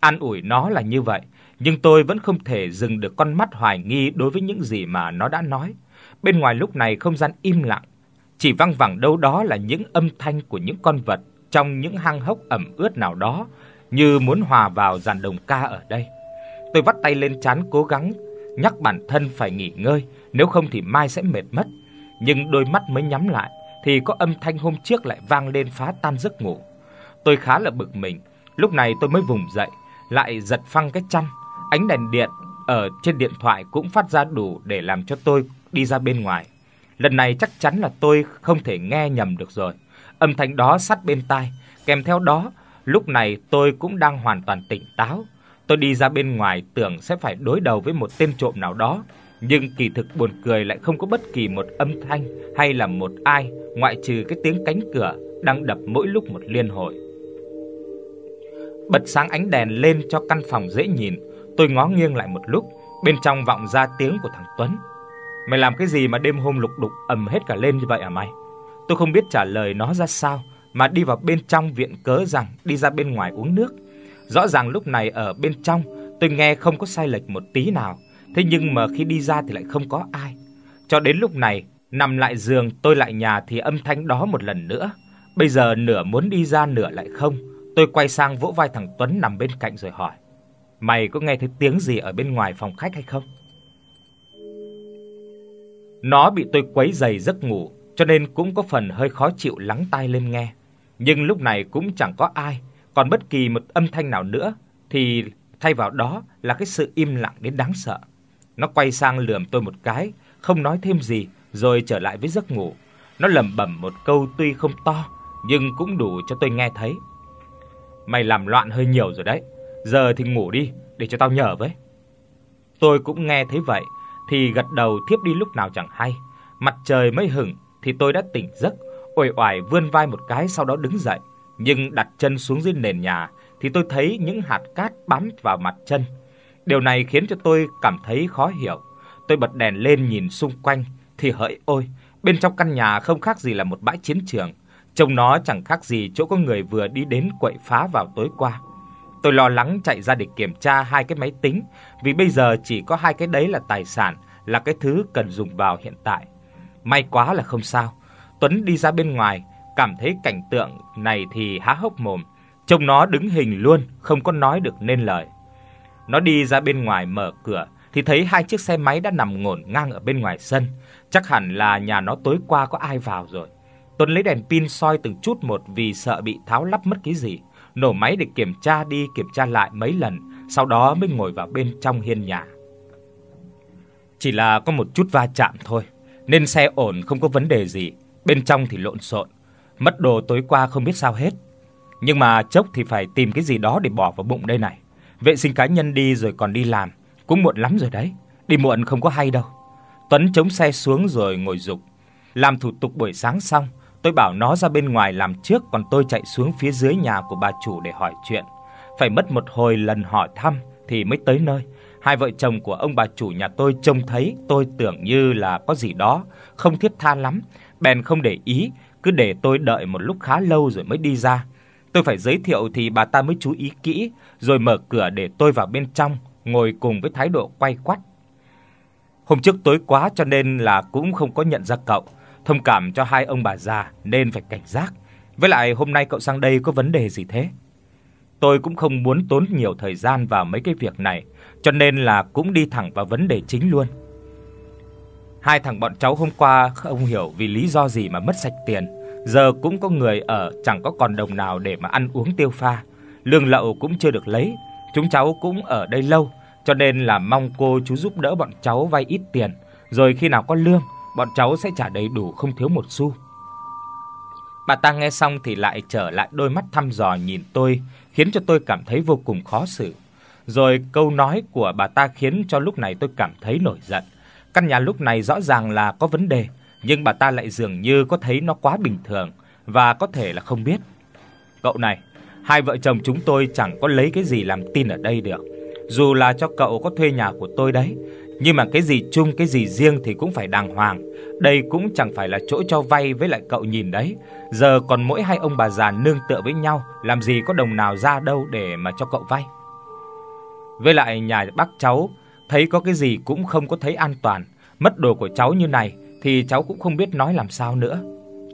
An ủi nó là như vậy, nhưng tôi vẫn không thể dừng được con mắt hoài nghi đối với những gì mà nó đã nói. Bên ngoài lúc này không gian im lặng, chỉ vang vẳng đâu đó là những âm thanh của những con vật trong những hang hốc ẩm ướt nào đó, như muốn hòa vào dàn đồng ca ở đây. Tôi vắt tay lên trán cố gắng nhắc bản thân phải nghỉ ngơi, nếu không thì mai sẽ mệt mất. Nhưng đôi mắt mới nhắm lại, thì có âm thanh hôm trước lại vang lên phá tan giấc ngủ. Tôi khá là bực mình, lúc này tôi mới vùng dậy, lại giật phăng cái chăn. Ánh đèn điện ở trên điện thoại cũng phát ra đủ để làm cho tôi đi ra bên ngoài. Lần này chắc chắn là tôi không thể nghe nhầm được rồi. Âm thanh đó sát bên tai, kèm theo đó, lúc này tôi cũng đang hoàn toàn tỉnh táo. Tôi đi ra bên ngoài tưởng sẽ phải đối đầu với một tên trộm nào đó, nhưng kỳ thực buồn cười lại không có bất kỳ một âm thanh hay là một ai ngoại trừ cái tiếng cánh cửa đang đập mỗi lúc một liên hồi. Bật sáng ánh đèn lên cho căn phòng dễ nhìn, tôi ngó nghiêng lại một lúc, bên trong vọng ra tiếng của thằng Tuấn. Mày làm cái gì mà đêm hôm lục đục ầm hết cả lên như vậy à mày? Tôi không biết trả lời nó ra sao mà đi vào bên trong viện cớ rằng đi ra bên ngoài uống nước. Rõ ràng lúc này ở bên trong tôi nghe không có sai lệch một tí nào, Thế nhưng mà khi đi ra thì lại không có ai. Cho đến lúc này, nằm lại giường tôi lại nhà thì âm thanh đó một lần nữa. Bây giờ nửa muốn đi ra nửa lại không. Tôi quay sang vỗ vai thằng Tuấn nằm bên cạnh rồi hỏi: "Mày có nghe thấy tiếng gì ở bên ngoài phòng khách hay không?" Nó bị tôi quấy dày giấc ngủ, cho nên cũng có phần hơi khó chịu lắng tai lên nghe. Nhưng lúc này cũng chẳng có ai, còn bất kỳ một âm thanh nào nữa thì thay vào đó là cái sự im lặng đến đáng sợ. Nó quay sang lườm tôi một cái, không nói thêm gì rồi trở lại với giấc ngủ. Nó lẩm bẩm một câu tuy không to nhưng cũng đủ cho tôi nghe thấy. Mày làm loạn hơi nhiều rồi đấy. Giờ thì ngủ đi, để cho tao nhờ với. Tôi cũng nghe thấy vậy thì gật đầu thiếp đi lúc nào chẳng hay. Mặt trời mới hửng thì tôi đã tỉnh giấc, uể oải vươn vai một cái sau đó đứng dậy, nhưng đặt chân xuống dưới nền nhà thì tôi thấy những hạt cát bám vào mặt chân Điều này khiến cho tôi cảm thấy khó hiểu. Tôi bật đèn lên nhìn xung quanh thì hỡi ôi, bên trong căn nhà không khác gì là một bãi chiến trường, trông nó chẳng khác gì chỗ có người vừa đi đến quậy phá vào tối qua. Tôi lo lắng chạy ra để kiểm tra hai cái máy tính, vì bây giờ chỉ có hai cái đấy là tài sản, là cái thứ cần dùng vào hiện tại. May quá là không sao. Tuấn đi ra bên ngoài, cảm thấy cảnh tượng này thì há hốc mồm, trông nó đứng hình luôn, không có nói được nên lời. Nó đi ra bên ngoài mở cửa thì thấy hai chiếc xe máy đã nằm ngổn ngang ở bên ngoài sân, chắc hẳn là nhà nó tối qua có ai vào rồi. Tuấn lấy đèn pin soi từng chút một vì sợ bị tháo lắp mất cái gì, nổ máy để kiểm tra đi kiểm tra lại mấy lần, sau đó mới ngồi vào bên trong hiên nhà. Chỉ là có một chút va chạm thôi, nên xe ổn không có vấn đề gì, bên trong thì lộn xộn, mất đồ tối qua không biết sao hết. Nhưng mà chốc thì phải tìm cái gì đó để bỏ vào bụng đây này vệ sinh cá nhân đi rồi còn đi làm, cũng muộn lắm rồi đấy, đi muộn không có hay đâu. Tuấn chống xe xuống rồi ngồi dục. Làm thủ tục buổi sáng xong, tôi bảo nó ra bên ngoài làm trước còn tôi chạy xuống phía dưới nhà của bà chủ để hỏi chuyện. Phải mất một hồi lần hỏi thăm thì mới tới nơi. Hai vợ chồng của ông bà chủ nhà tôi trông thấy tôi tưởng như là có gì đó không thiết tha lắm, bèn không để ý, cứ để tôi đợi một lúc khá lâu rồi mới đi ra. Tôi phải giới thiệu thì bà ta mới chú ý kỹ, rồi mở cửa để tôi vào bên trong, ngồi cùng với thái độ quay quắt. Hôm trước tối quá cho nên là cũng không có nhận ra cậu, thông cảm cho hai ông bà già nên phải cảnh giác. Với lại hôm nay cậu sang đây có vấn đề gì thế? Tôi cũng không muốn tốn nhiều thời gian vào mấy cái việc này, cho nên là cũng đi thẳng vào vấn đề chính luôn. Hai thằng bọn cháu hôm qua không hiểu vì lý do gì mà mất sạch tiền, giờ cũng có người ở chẳng có còn đồng nào để mà ăn uống tiêu pha, lương lậu cũng chưa được lấy, chúng cháu cũng ở đây lâu, cho nên là mong cô chú giúp đỡ bọn cháu vay ít tiền, rồi khi nào có lương, bọn cháu sẽ trả đầy đủ không thiếu một xu. Bà ta nghe xong thì lại trở lại đôi mắt thăm dò nhìn tôi, khiến cho tôi cảm thấy vô cùng khó xử. Rồi câu nói của bà ta khiến cho lúc này tôi cảm thấy nổi giận. Căn nhà lúc này rõ ràng là có vấn đề, nhưng bà ta lại dường như có thấy nó quá bình thường và có thể là không biết. Cậu này, hai vợ chồng chúng tôi chẳng có lấy cái gì làm tin ở đây được. Dù là cho cậu có thuê nhà của tôi đấy, nhưng mà cái gì chung cái gì riêng thì cũng phải đàng hoàng. Đây cũng chẳng phải là chỗ cho vay với lại cậu nhìn đấy. Giờ còn mỗi hai ông bà già nương tựa với nhau, làm gì có đồng nào ra đâu để mà cho cậu vay. Với lại nhà bác cháu thấy có cái gì cũng không có thấy an toàn, mất đồ của cháu như này thì cháu cũng không biết nói làm sao nữa.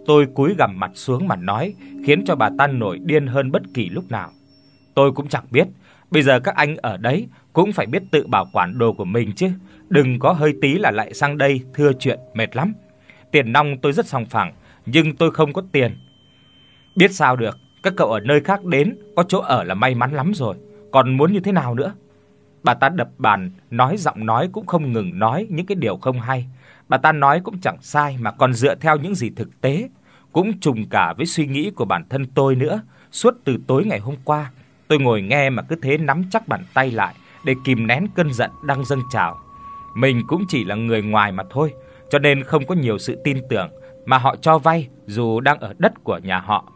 Tôi cúi gằm mặt xuống mà nói, khiến cho bà ta nổi điên hơn bất kỳ lúc nào. Tôi cũng chẳng biết, bây giờ các anh ở đấy cũng phải biết tự bảo quản đồ của mình chứ, đừng có hơi tí là lại sang đây thưa chuyện mệt lắm. Tiền nong tôi rất sòng phẳng, nhưng tôi không có tiền. Biết sao được, các cậu ở nơi khác đến có chỗ ở là may mắn lắm rồi, còn muốn như thế nào nữa? Bà ta đập bàn, nói giọng nói cũng không ngừng nói những cái điều không hay, Bà ta nói cũng chẳng sai mà còn dựa theo những gì thực tế, cũng trùng cả với suy nghĩ của bản thân tôi nữa. Suốt từ tối ngày hôm qua, tôi ngồi nghe mà cứ thế nắm chắc bàn tay lại để kìm nén cơn giận đang dâng trào. Mình cũng chỉ là người ngoài mà thôi, cho nên không có nhiều sự tin tưởng mà họ cho vay dù đang ở đất của nhà họ.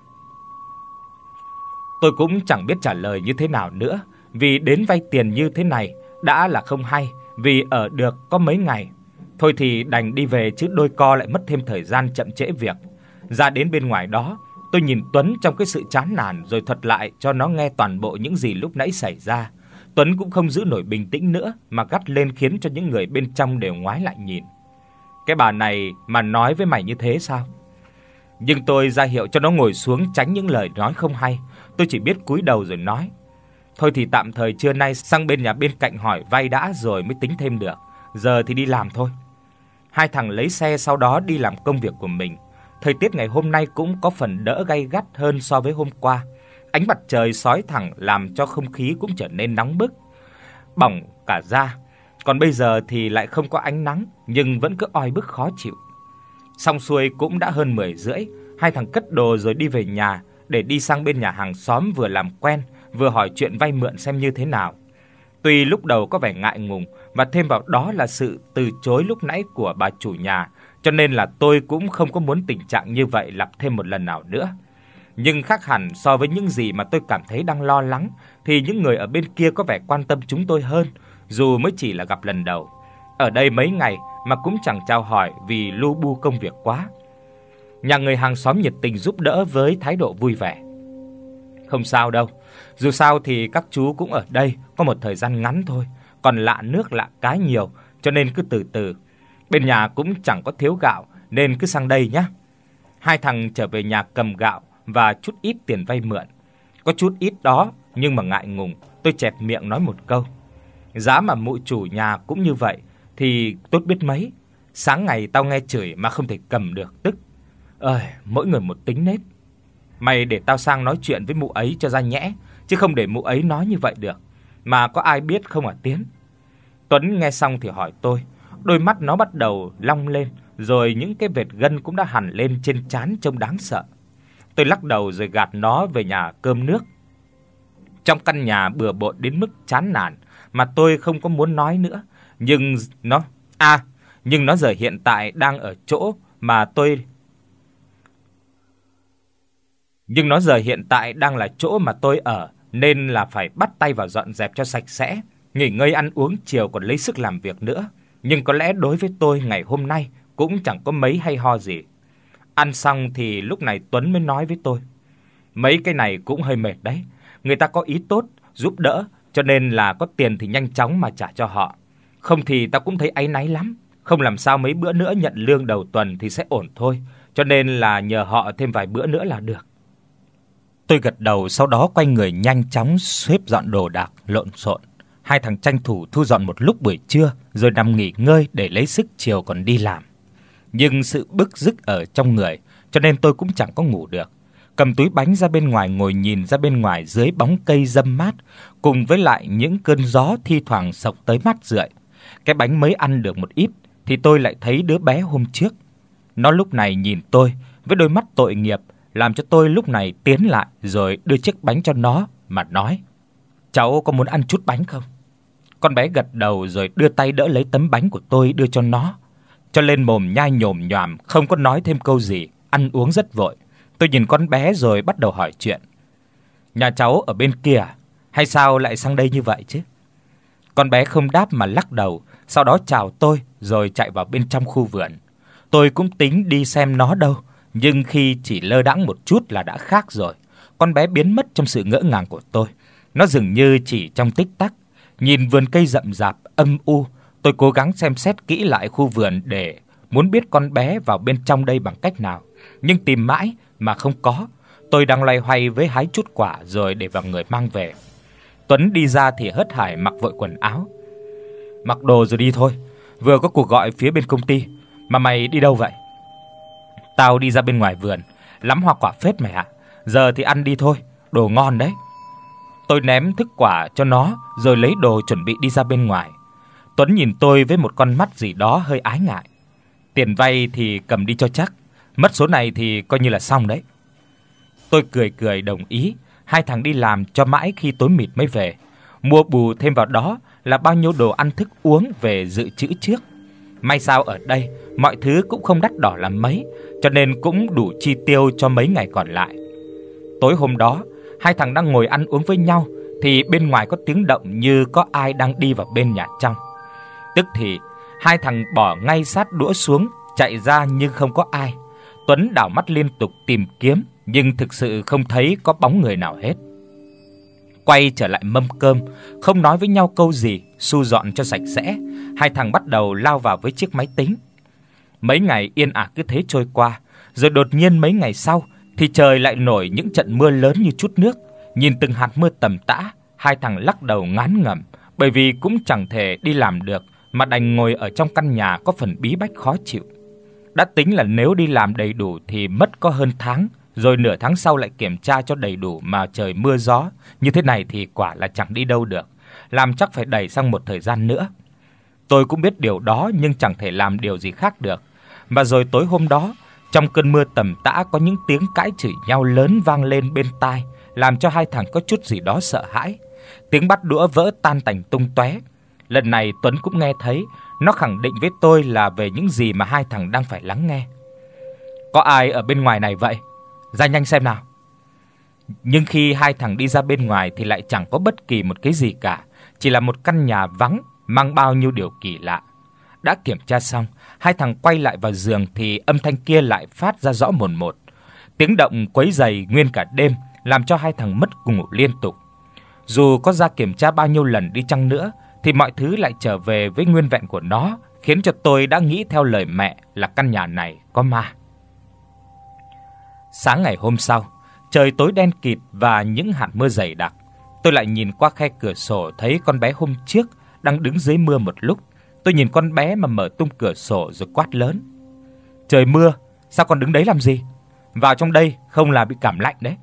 Tôi cũng chẳng biết trả lời như thế nào nữa, vì đến vay tiền như thế này đã là không hay, vì ở được có mấy ngày Thôi thì đành đi về chứ đôi co lại mất thêm thời gian chậm trễ việc. Ra đến bên ngoài đó, tôi nhìn Tuấn trong cái sự chán nản rồi thuật lại cho nó nghe toàn bộ những gì lúc nãy xảy ra. Tuấn cũng không giữ nổi bình tĩnh nữa mà gắt lên khiến cho những người bên trong đều ngoái lại nhìn. Cái bà này mà nói với mày như thế sao? Nhưng tôi ra hiệu cho nó ngồi xuống tránh những lời nói không hay, tôi chỉ biết cúi đầu rồi nói. Thôi thì tạm thời trưa nay sang bên nhà bên cạnh hỏi vay đã rồi mới tính thêm được, giờ thì đi làm thôi. Hai thằng lấy xe sau đó đi làm công việc của mình. Thời tiết ngày hôm nay cũng có phần đỡ gay gắt hơn so với hôm qua. Ánh mặt trời sói thẳng làm cho không khí cũng trở nên nóng bức, bỏng cả da. Còn bây giờ thì lại không có ánh nắng nhưng vẫn cứ oi bức khó chịu. Song xuôi cũng đã hơn 10 rưỡi, hai thằng cất đồ rồi đi về nhà để đi sang bên nhà hàng xóm vừa làm quen, vừa hỏi chuyện vay mượn xem như thế nào. Tuy lúc đầu có vẻ ngại ngùng, mà thêm vào đó là sự từ chối lúc nãy của bà chủ nhà, cho nên là tôi cũng không có muốn tình trạng như vậy lặp thêm một lần nào nữa. Nhưng khác hẳn so với những gì mà tôi cảm thấy đang lo lắng thì những người ở bên kia có vẻ quan tâm chúng tôi hơn, dù mới chỉ là gặp lần đầu. Ở đây mấy ngày mà cũng chẳng chào hỏi vì lu bu công việc quá. Nhà người hàng xóm nhiệt tình giúp đỡ với thái độ vui vẻ. Không sao đâu, dù sao thì các chú cũng ở đây có một thời gian ngắn thôi, còn lạ nước lạ cái nhiều, cho nên cứ từ từ. Bên nhà cũng chẳng có thiếu gạo nên cứ sang đây nhé. Hai thằng trở về nhà cầm gạo và chút ít tiền vay mượn. Có chút ít đó nhưng mà ngại ngùng, tôi chẹp miệng nói một câu. Giá mà mụ chủ nhà cũng như vậy thì tốt biết mấy. Sáng ngày tao nghe chửi mà không thể cầm được tức. Ơi, mỗi người một tính nết. Mày để tao sang nói chuyện với mụ ấy cho ra nhẽ, chứ không để mụ ấy nói như vậy được. Mà có ai biết không à Tiến? Tuấn nghe xong thì hỏi tôi, đôi mắt nó bắt đầu long lên, rồi những cái vệt gân cũng đã hằn lên trên trán trông đáng sợ. Tôi lắc đầu rồi gạt nó về nhà cơm nước. Trong căn nhà bừa bộn đến mức chán nản mà tôi không có muốn nói nữa, nhưng nó a, à, nhưng nó giờ hiện tại đang ở chỗ mà tôi Nhưng nó giờ hiện tại đang là chỗ mà tôi ở nên là phải bắt tay vào dọn dẹp cho sạch sẽ nghỉ ngơi ăn uống chiều còn lấy sức làm việc nữa, nhưng có lẽ đối với tôi ngày hôm nay cũng chẳng có mấy hay ho gì. Ăn xong thì lúc này Tuấn mới nói với tôi: "Mấy cái này cũng hơi mệt đấy, người ta có ý tốt, giúp đỡ, cho nên là có tiền thì nhanh chóng mà trả cho họ. Không thì ta cũng thấy áy náy lắm, không làm sao mấy bữa nữa nhận lương đầu tuần thì sẽ ổn thôi, cho nên là nhờ họ thêm vài bữa nữa là được." Tôi gật đầu, sau đó quay người nhanh chóng xếp dọn đồ đạc lộn xộn hai thằng tranh thủ thu dọn một lúc buổi trưa rồi nằm nghỉ ngơi để lấy sức chiều còn đi làm. Nhưng sự bức rức ở trong người, cho nên tôi cũng chẳng có ngủ được. Cầm túi bánh ra bên ngoài ngồi nhìn ra bên ngoài dưới bóng cây râm mát, cùng với lại những cơn gió thi thoảng sộc tới mắt rượi. Cái bánh mới ăn được một ít thì tôi lại thấy đứa bé hôm trước. Nó lúc này nhìn tôi với đôi mắt tội nghiệp, làm cho tôi lúc này tiến lại rồi đưa chiếc bánh cho nó mà nói: "Cháu có muốn ăn chút bánh không?" Con bé gật đầu rồi đưa tay đỡ lấy tấm bánh của tôi đưa cho nó. Cho lên mồm nhai nhồm nhòm, không có nói thêm câu gì, ăn uống rất vội. Tôi nhìn con bé rồi bắt đầu hỏi chuyện. Nhà cháu ở bên kia Hay sao lại sang đây như vậy chứ? Con bé không đáp mà lắc đầu, sau đó chào tôi rồi chạy vào bên trong khu vườn. Tôi cũng tính đi xem nó đâu, nhưng khi chỉ lơ đãng một chút là đã khác rồi. Con bé biến mất trong sự ngỡ ngàng của tôi. Nó dường như chỉ trong tích tắc Nhìn vườn cây rậm rạp âm u, tôi cố gắng xem xét kỹ lại khu vườn để muốn biết con bé vào bên trong đây bằng cách nào, nhưng tìm mãi mà không có. Tôi đang loay hoay với hái chút quả rồi để vào người mang về. Tuấn đi ra thì hớt hải mặc vội quần áo. Mặc đồ rồi đi thôi, vừa có cuộc gọi phía bên công ty, mà mày đi đâu vậy? Tao đi ra bên ngoài vườn, lắm hoa quả phết mày ạ. À. Giờ thì ăn đi thôi, đồ ngon đấy. Tôi ném thức quả cho nó rồi lấy đồ chuẩn bị đi ra bên ngoài. Tuấn nhìn tôi với một con mắt gì đó hơi ái ngại. Tiền vay thì cầm đi cho chắc, mất số này thì coi như là xong đấy. Tôi cười cười đồng ý, hai thằng đi làm cho mãi khi tối mịt mới về. Mua bù thêm vào đó là bao nhiêu đồ ăn thức uống về dự trữ trước. May sao ở đây mọi thứ cũng không đắt đỏ lắm mấy, cho nên cũng đủ chi tiêu cho mấy ngày còn lại. Tối hôm đó, hai thằng đang ngồi ăn uống với nhau thì bên ngoài có tiếng động như có ai đang đi vào bên nhà trong. Tức thì hai thằng bỏ ngay sát đũa xuống, chạy ra nhưng không có ai. Tuấn đảo mắt liên tục tìm kiếm nhưng thực sự không thấy có bóng người nào hết. Quay trở lại mâm cơm, không nói với nhau câu gì, su dọn cho sạch sẽ, hai thằng bắt đầu lao vào với chiếc máy tính. Mấy ngày yên ả cứ thế trôi qua, rồi đột nhiên mấy ngày sau, thì trời lại nổi những trận mưa lớn như chút nước, nhìn từng hạt mưa tầm tã, hai thằng lắc đầu ngán ngẩm, bởi vì cũng chẳng thể đi làm được mà đành ngồi ở trong căn nhà có phần bí bách khó chịu. Đã tính là nếu đi làm đầy đủ thì mất có hơn tháng, rồi nửa tháng sau lại kiểm tra cho đầy đủ mà trời mưa gió, như thế này thì quả là chẳng đi đâu được, làm chắc phải đẩy sang một thời gian nữa. Tôi cũng biết điều đó nhưng chẳng thể làm điều gì khác được. Và rồi tối hôm đó, trong cơn mưa tầm tã có những tiếng cãi chửi nhau lớn vang lên bên tai, làm cho hai thằng có chút gì đó sợ hãi. Tiếng bắt đũa vỡ tan tành tung tóe. Lần này Tuấn cũng nghe thấy, nó khẳng định với tôi là về những gì mà hai thằng đang phải lắng nghe. Có ai ở bên ngoài này vậy? Ra nhanh xem nào. Nhưng khi hai thằng đi ra bên ngoài thì lại chẳng có bất kỳ một cái gì cả, chỉ là một căn nhà vắng mang bao nhiêu điều kỳ lạ. Đã kiểm tra xong, hai thằng quay lại vào giường thì âm thanh kia lại phát ra rõ mồn một. Tiếng động quấy rầy nguyên cả đêm, làm cho hai thằng mất ngủ liên tục. Dù có ra kiểm tra bao nhiêu lần đi chăng nữa thì mọi thứ lại trở về với nguyên vẹn của nó, khiến cho tôi đã nghĩ theo lời mẹ là căn nhà này có ma. Sáng ngày hôm sau, trời tối đen kịt và những hạt mưa dày đặc, tôi lại nhìn qua khe cửa sổ thấy con bé hôm trước đang đứng dưới mưa một lúc Tôi nhìn con bé mà mở tung cửa sổ rồi quát lớn. Trời mưa, sao con đứng đấy làm gì? Vào trong đây không là bị cảm lạnh đấy.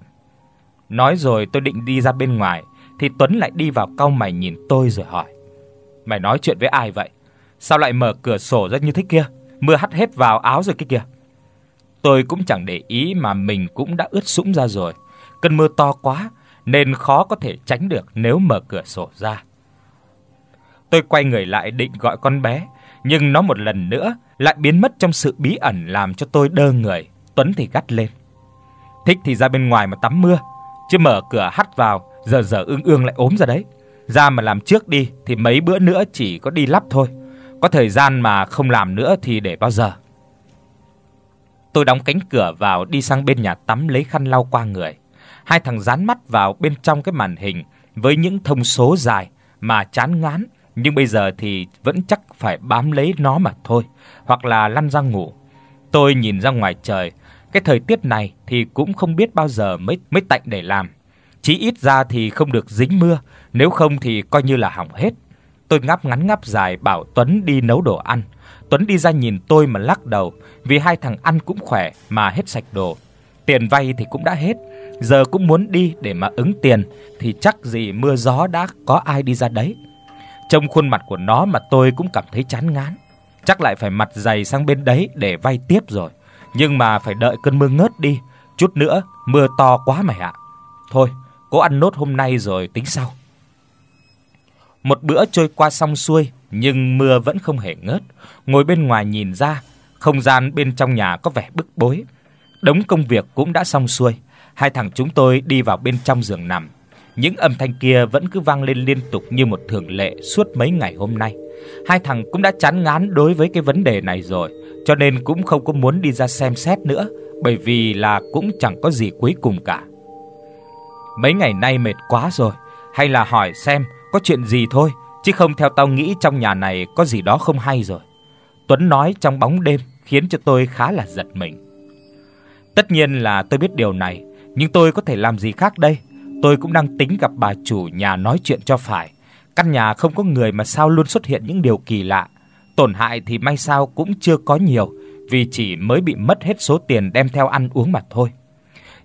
Nói rồi tôi định đi ra bên ngoài thì Tuấn lại đi vào cau mày nhìn tôi rồi hỏi: "Mày nói chuyện với ai vậy? Sao lại mở cửa sổ ra như thế kia? Mưa hắt hết vào áo rồi kia kìa." Tôi cũng chẳng để ý mà mình cũng đã ướt sũng ra rồi. Cơn mưa to quá nên khó có thể tránh được nếu mở cửa sổ ra. Tôi quay người lại định gọi con bé, nhưng nó một lần nữa lại biến mất trong sự bí ẩn làm cho tôi đơ người. Tuấn thì gắt lên. Thích thì ra bên ngoài mà tắm mưa, chứ mở cửa hắt vào, giờ giờ ương ương lại ốm ra đấy. Ra mà làm trước đi thì mấy bữa nữa chỉ có đi lắp thôi. Có thời gian mà không làm nữa thì để bao giờ. Tôi đóng cánh cửa vào đi sang bên nhà tắm lấy khăn lau qua người. Hai thằng dán mắt vào bên trong cái màn hình với những thông số dài mà chán ngán nhưng bây giờ thì vẫn chắc phải bám lấy nó mà thôi, hoặc là lăn ra ngủ. Tôi nhìn ra ngoài trời, cái thời tiết này thì cũng không biết bao giờ mới mới tạnh để làm. Chí ít ra thì không được dính mưa, nếu không thì coi như là hỏng hết. Tôi ngáp ngắn ngáp dài bảo Tuấn đi nấu đồ ăn. Tuấn đi ra nhìn tôi mà lắc đầu, vì hai thằng ăn cũng khỏe mà hết sạch đồ. Tiền vay thì cũng đã hết, giờ cũng muốn đi để mà ứng tiền thì chắc gì mưa gió đã có ai đi ra đấy. Trong khuôn mặt của nó mà tôi cũng cảm thấy chán ngán. Chắc lại phải mặt dày sang bên đấy để vay tiếp rồi, nhưng mà phải đợi cơn mưa ngớt đi, chút nữa mưa to quá mày ạ. Thôi, cố ăn nốt hôm nay rồi tính sau. Một bữa trôi qua xong xuôi, nhưng mưa vẫn không hề ngớt. Ngồi bên ngoài nhìn ra, không gian bên trong nhà có vẻ bức bối. Đống công việc cũng đã xong xuôi, hai thằng chúng tôi đi vào bên trong giường nằm, những âm thanh kia vẫn cứ vang lên liên tục như một thường lệ suốt mấy ngày hôm nay. Hai thằng cũng đã chán ngán đối với cái vấn đề này rồi, cho nên cũng không có muốn đi ra xem xét nữa, bởi vì là cũng chẳng có gì cuối cùng cả. Mấy ngày nay mệt quá rồi, hay là hỏi xem có chuyện gì thôi, chứ không theo tao nghĩ trong nhà này có gì đó không hay rồi. Tuấn nói trong bóng đêm khiến cho tôi khá là giật mình. Tất nhiên là tôi biết điều này, nhưng tôi có thể làm gì khác đây? Tôi cũng đang tính gặp bà chủ nhà nói chuyện cho phải. Căn nhà không có người mà sao luôn xuất hiện những điều kỳ lạ. Tổn hại thì may sao cũng chưa có nhiều, vì chỉ mới bị mất hết số tiền đem theo ăn uống mà thôi.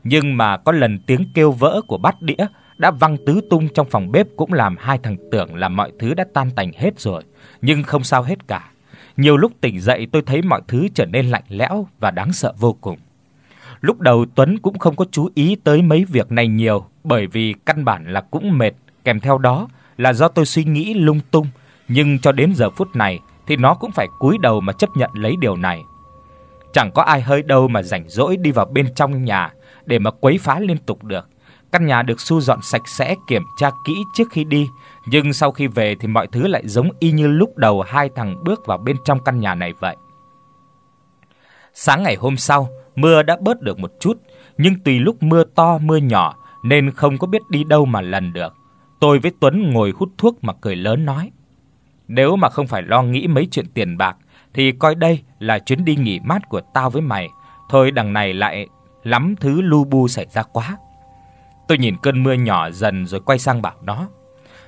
Nhưng mà có lần tiếng kêu vỡ của bát đĩa đã văng tứ tung trong phòng bếp cũng làm hai thằng tưởng là mọi thứ đã tan tành hết rồi, nhưng không sao hết cả. Nhiều lúc tỉnh dậy tôi thấy mọi thứ trở nên lạnh lẽo và đáng sợ vô cùng. Lúc đầu Tuấn cũng không có chú ý tới mấy việc này nhiều, bởi vì căn bản là cũng mệt, kèm theo đó là do tôi suy nghĩ lung tung, nhưng cho đến giờ phút này thì nó cũng phải cúi đầu mà chấp nhận lấy điều này. Chẳng có ai hơi đâu mà rảnh rỗi đi vào bên trong nhà để mà quấy phá liên tục được. Căn nhà được thu dọn sạch sẽ kiểm tra kỹ trước khi đi, nhưng sau khi về thì mọi thứ lại giống y như lúc đầu hai thằng bước vào bên trong căn nhà này vậy. Sáng ngày hôm sau, Mưa đã bớt được một chút, nhưng tùy lúc mưa to mưa nhỏ nên không có biết đi đâu mà lần được. Tôi với Tuấn ngồi hút thuốc mà cười lớn nói: "Nếu mà không phải lo nghĩ mấy chuyện tiền bạc thì coi đây là chuyến đi nghỉ mát của tao với mày, thôi đằng này lại lắm thứ lu bu xảy ra quá." Tôi nhìn cơn mưa nhỏ dần rồi quay sang bảo nó: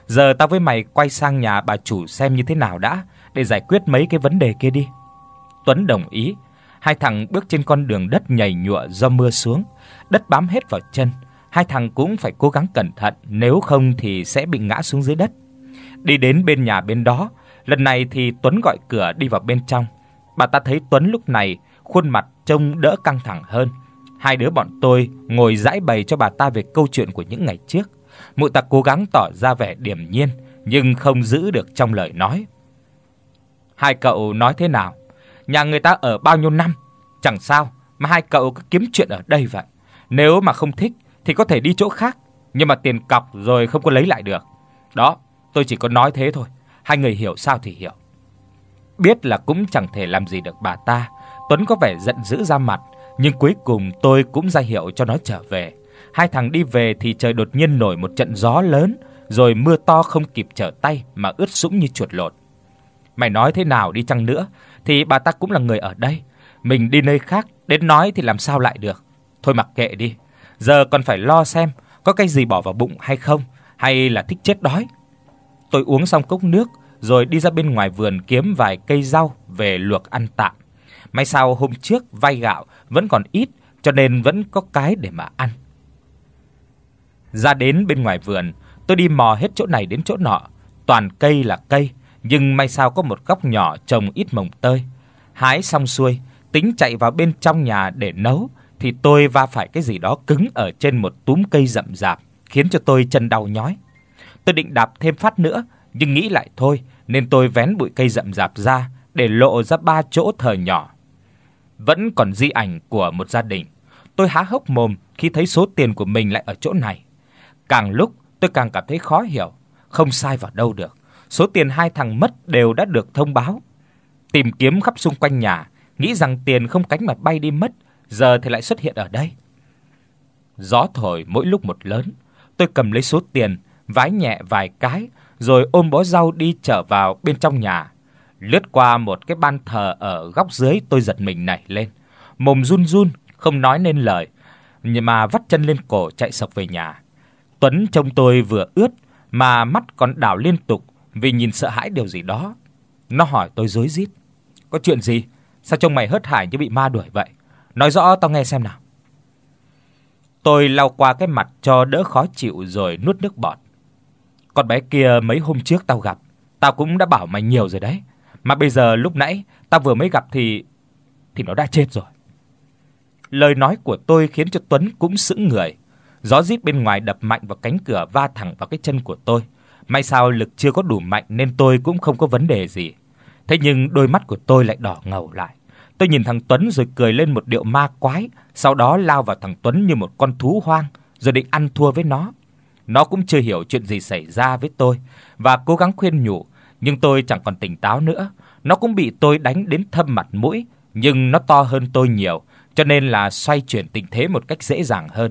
"Giờ tao với mày quay sang nhà bà chủ xem như thế nào đã, để giải quyết mấy cái vấn đề kia đi." Tuấn đồng ý, Hai thằng bước trên con đường đất nhầy nhụa do mưa xuống, đất bám hết vào chân, hai thằng cũng phải cố gắng cẩn thận, nếu không thì sẽ bị ngã xuống dưới đất. Đi đến bên nhà bên đó, lần này thì Tuấn gọi cửa đi vào bên trong. Bà ta thấy Tuấn lúc này khuôn mặt trông đỡ căng thẳng hơn. Hai đứa bọn tôi ngồi giải bày cho bà ta về câu chuyện của những ngày trước. Mụ ta cố gắng tỏ ra vẻ điềm nhiên nhưng không giữ được trong lời nói. Hai cậu nói thế nào? nhà người ta ở bao nhiêu năm, chẳng sao mà hai cậu cứ kiếm chuyện ở đây vậy. Nếu mà không thích thì có thể đi chỗ khác, nhưng mà tiền cọc rồi không có lấy lại được. Đó, tôi chỉ có nói thế thôi, hai người hiểu sao thì hiểu. Biết là cũng chẳng thể làm gì được bà ta, Tuấn có vẻ giận dữ ra mặt, nhưng cuối cùng tôi cũng ra hiệu cho nó trở về. Hai thằng đi về thì trời đột nhiên nổi một trận gió lớn, rồi mưa to không kịp trở tay mà ướt sũng như chuột lột. Mày nói thế nào đi chăng nữa thì bà ta cũng là người ở đây, mình đi nơi khác đến nói thì làm sao lại được. Thôi mặc kệ đi, giờ còn phải lo xem có cái gì bỏ vào bụng hay không, hay là thích chết đói. Tôi uống xong cốc nước rồi đi ra bên ngoài vườn kiếm vài cây rau về luộc ăn tạm. May sao hôm trước vay gạo vẫn còn ít cho nên vẫn có cái để mà ăn. Ra đến bên ngoài vườn, tôi đi mò hết chỗ này đến chỗ nọ, toàn cây là cây, nhưng may sao có một góc nhỏ trồng ít mồng tơi. Hái xong xuôi, tính chạy vào bên trong nhà để nấu thì tôi va phải cái gì đó cứng ở trên một túm cây rậm rạp, khiến cho tôi chân đau nhói. Tôi định đạp thêm phát nữa, nhưng nghĩ lại thôi, nên tôi vén bụi cây rậm rạp ra để lộ ra ba chỗ thờ nhỏ. Vẫn còn di ảnh của một gia đình. Tôi há hốc mồm khi thấy số tiền của mình lại ở chỗ này. Càng lúc tôi càng cảm thấy khó hiểu, không sai vào đâu được số tiền hai thằng mất đều đã được thông báo. Tìm kiếm khắp xung quanh nhà, nghĩ rằng tiền không cánh mà bay đi mất, giờ thì lại xuất hiện ở đây. Gió thổi mỗi lúc một lớn, tôi cầm lấy số tiền, vái nhẹ vài cái rồi ôm bó rau đi trở vào bên trong nhà. Lướt qua một cái ban thờ ở góc dưới tôi giật mình nảy lên, mồm run run không nói nên lời, nhưng mà vắt chân lên cổ chạy sộc về nhà. Tuấn trông tôi vừa ướt mà mắt còn đảo liên tục vì nhìn sợ hãi điều gì đó. Nó hỏi tôi rối rít, "Có chuyện gì? Sao trông mày hớt hải như bị ma đuổi vậy? Nói rõ tao nghe xem nào." Tôi lau qua cái mặt cho đỡ khó chịu rồi nuốt nước bọt. Con bé kia mấy hôm trước tao gặp, tao cũng đã bảo mày nhiều rồi đấy, mà bây giờ lúc nãy tao vừa mới gặp thì thì nó đã chết rồi. Lời nói của tôi khiến cho Tuấn cũng sững người. Gió rít bên ngoài đập mạnh vào cánh cửa va thẳng vào cái chân của tôi May sao lực chưa có đủ mạnh nên tôi cũng không có vấn đề gì. Thế nhưng đôi mắt của tôi lại đỏ ngầu lại. Tôi nhìn thằng Tuấn rồi cười lên một điệu ma quái, sau đó lao vào thằng Tuấn như một con thú hoang, rồi định ăn thua với nó. Nó cũng chưa hiểu chuyện gì xảy ra với tôi và cố gắng khuyên nhủ, nhưng tôi chẳng còn tỉnh táo nữa. Nó cũng bị tôi đánh đến thâm mặt mũi, nhưng nó to hơn tôi nhiều, cho nên là xoay chuyển tình thế một cách dễ dàng hơn.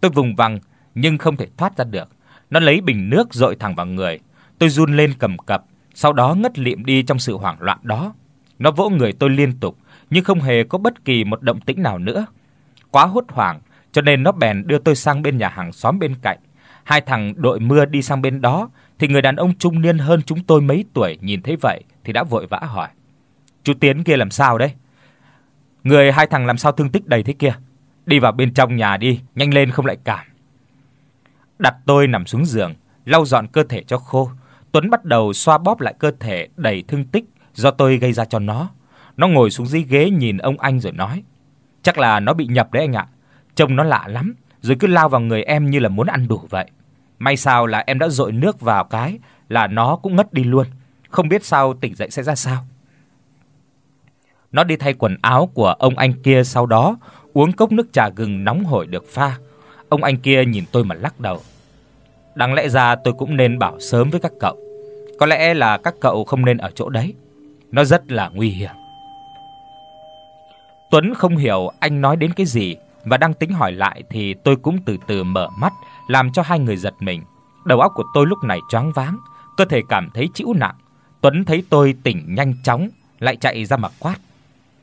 Tôi vùng vằng nhưng không thể thoát ra được. Nó lấy bình nước dội thẳng vào người. Tôi run lên cầm cập, sau đó ngất lịm đi trong sự hoảng loạn đó. Nó vỗ người tôi liên tục nhưng không hề có bất kỳ một động tĩnh nào nữa. Quá hốt hoảng, cho nên nó bèn đưa tôi sang bên nhà hàng xóm bên cạnh. Hai thằng đội mưa đi sang bên đó thì người đàn ông trung niên hơn chúng tôi mấy tuổi nhìn thấy vậy thì đã vội vã hỏi: "Chú Tiến kia làm sao đấy? Người hai thằng làm sao thương tích đầy thế kia? Đi vào bên trong nhà đi, nhanh lên không lại cảm." đặt tôi nằm xuống giường, lau dọn cơ thể cho khô. Tuấn bắt đầu xoa bóp lại cơ thể đầy thương tích do tôi gây ra cho nó. Nó ngồi xuống dưới ghế nhìn ông anh rồi nói: "Chắc là nó bị nhập đấy anh ạ. Trông nó lạ lắm, rồi cứ lao vào người em như là muốn ăn đủ vậy. May sao là em đã dội nước vào cái là nó cũng ngất đi luôn, không biết sau tỉnh dậy sẽ ra sao." Nó đi thay quần áo của ông anh kia sau đó uống cốc nước trà gừng nóng hổi được pha. Ông anh kia nhìn tôi mà lắc đầu. Đáng lẽ ra tôi cũng nên bảo sớm với các cậu. Có lẽ là các cậu không nên ở chỗ đấy. Nó rất là nguy hiểm. Tuấn không hiểu anh nói đến cái gì và đang tính hỏi lại thì tôi cũng từ từ mở mắt, làm cho hai người giật mình. Đầu óc của tôi lúc này choáng váng, cơ thể cảm thấy chịu nặng. Tuấn thấy tôi tỉnh nhanh chóng, lại chạy ra mà quát: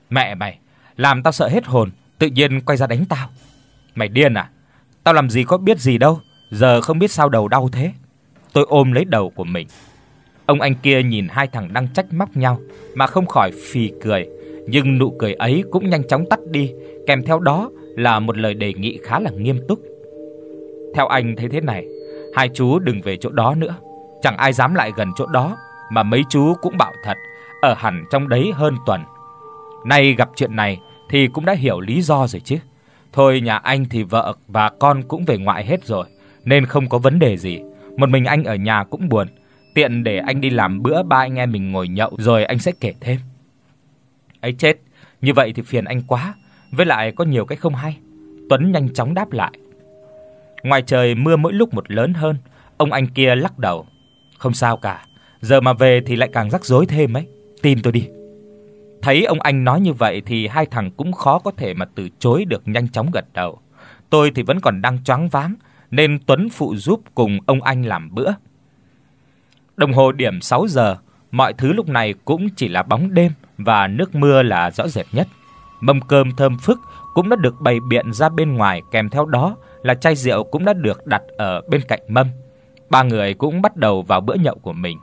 "Mẹ mày, làm tao sợ hết hồn, tự nhiên quay ra đánh tao. Mày điên à? Tao làm gì có biết gì đâu, giờ không biết sao đầu đau thế. Tôi ôm lấy đầu của mình. Ông anh kia nhìn hai thằng đang trách móc nhau mà không khỏi phì cười, nhưng nụ cười ấy cũng nhanh chóng tắt đi, kèm theo đó là một lời đề nghị khá là nghiêm túc. Theo anh thấy thế này, hai chú đừng về chỗ đó nữa, chẳng ai dám lại gần chỗ đó mà mấy chú cũng bảo thật, ở hẳn trong đấy hơn tuần. Nay gặp chuyện này thì cũng đã hiểu lý do rồi chứ. Thôi nhà anh thì vợ và con cũng về ngoại hết rồi, nên không có vấn đề gì. Một mình anh ở nhà cũng buồn, tiện để anh đi làm bữa ba anh em mình ngồi nhậu rồi anh sẽ kể thêm. Ấy chết, như vậy thì phiền anh quá, với lại có nhiều cái không hay." Tuấn nhanh chóng đáp lại. Ngoài trời mưa mỗi lúc một lớn hơn, ông anh kia lắc đầu. "Không sao cả, giờ mà về thì lại càng rắc rối thêm ấy, tìm tôi đi." Thấy ông anh nói như vậy thì hai thằng cũng khó có thể mà từ chối được nhanh chóng gật đầu. Tôi thì vẫn còn đang choáng váng nên Tuấn phụ giúp cùng ông anh làm bữa. Đồng hồ điểm 6 giờ, mọi thứ lúc này cũng chỉ là bóng đêm và nước mưa là rõ rệt nhất. Mâm cơm thơm phức cũng đã được bày biện ra bên ngoài, kèm theo đó là chai rượu cũng đã được đặt ở bên cạnh mâm. Ba người cũng bắt đầu vào bữa nhậu của mình.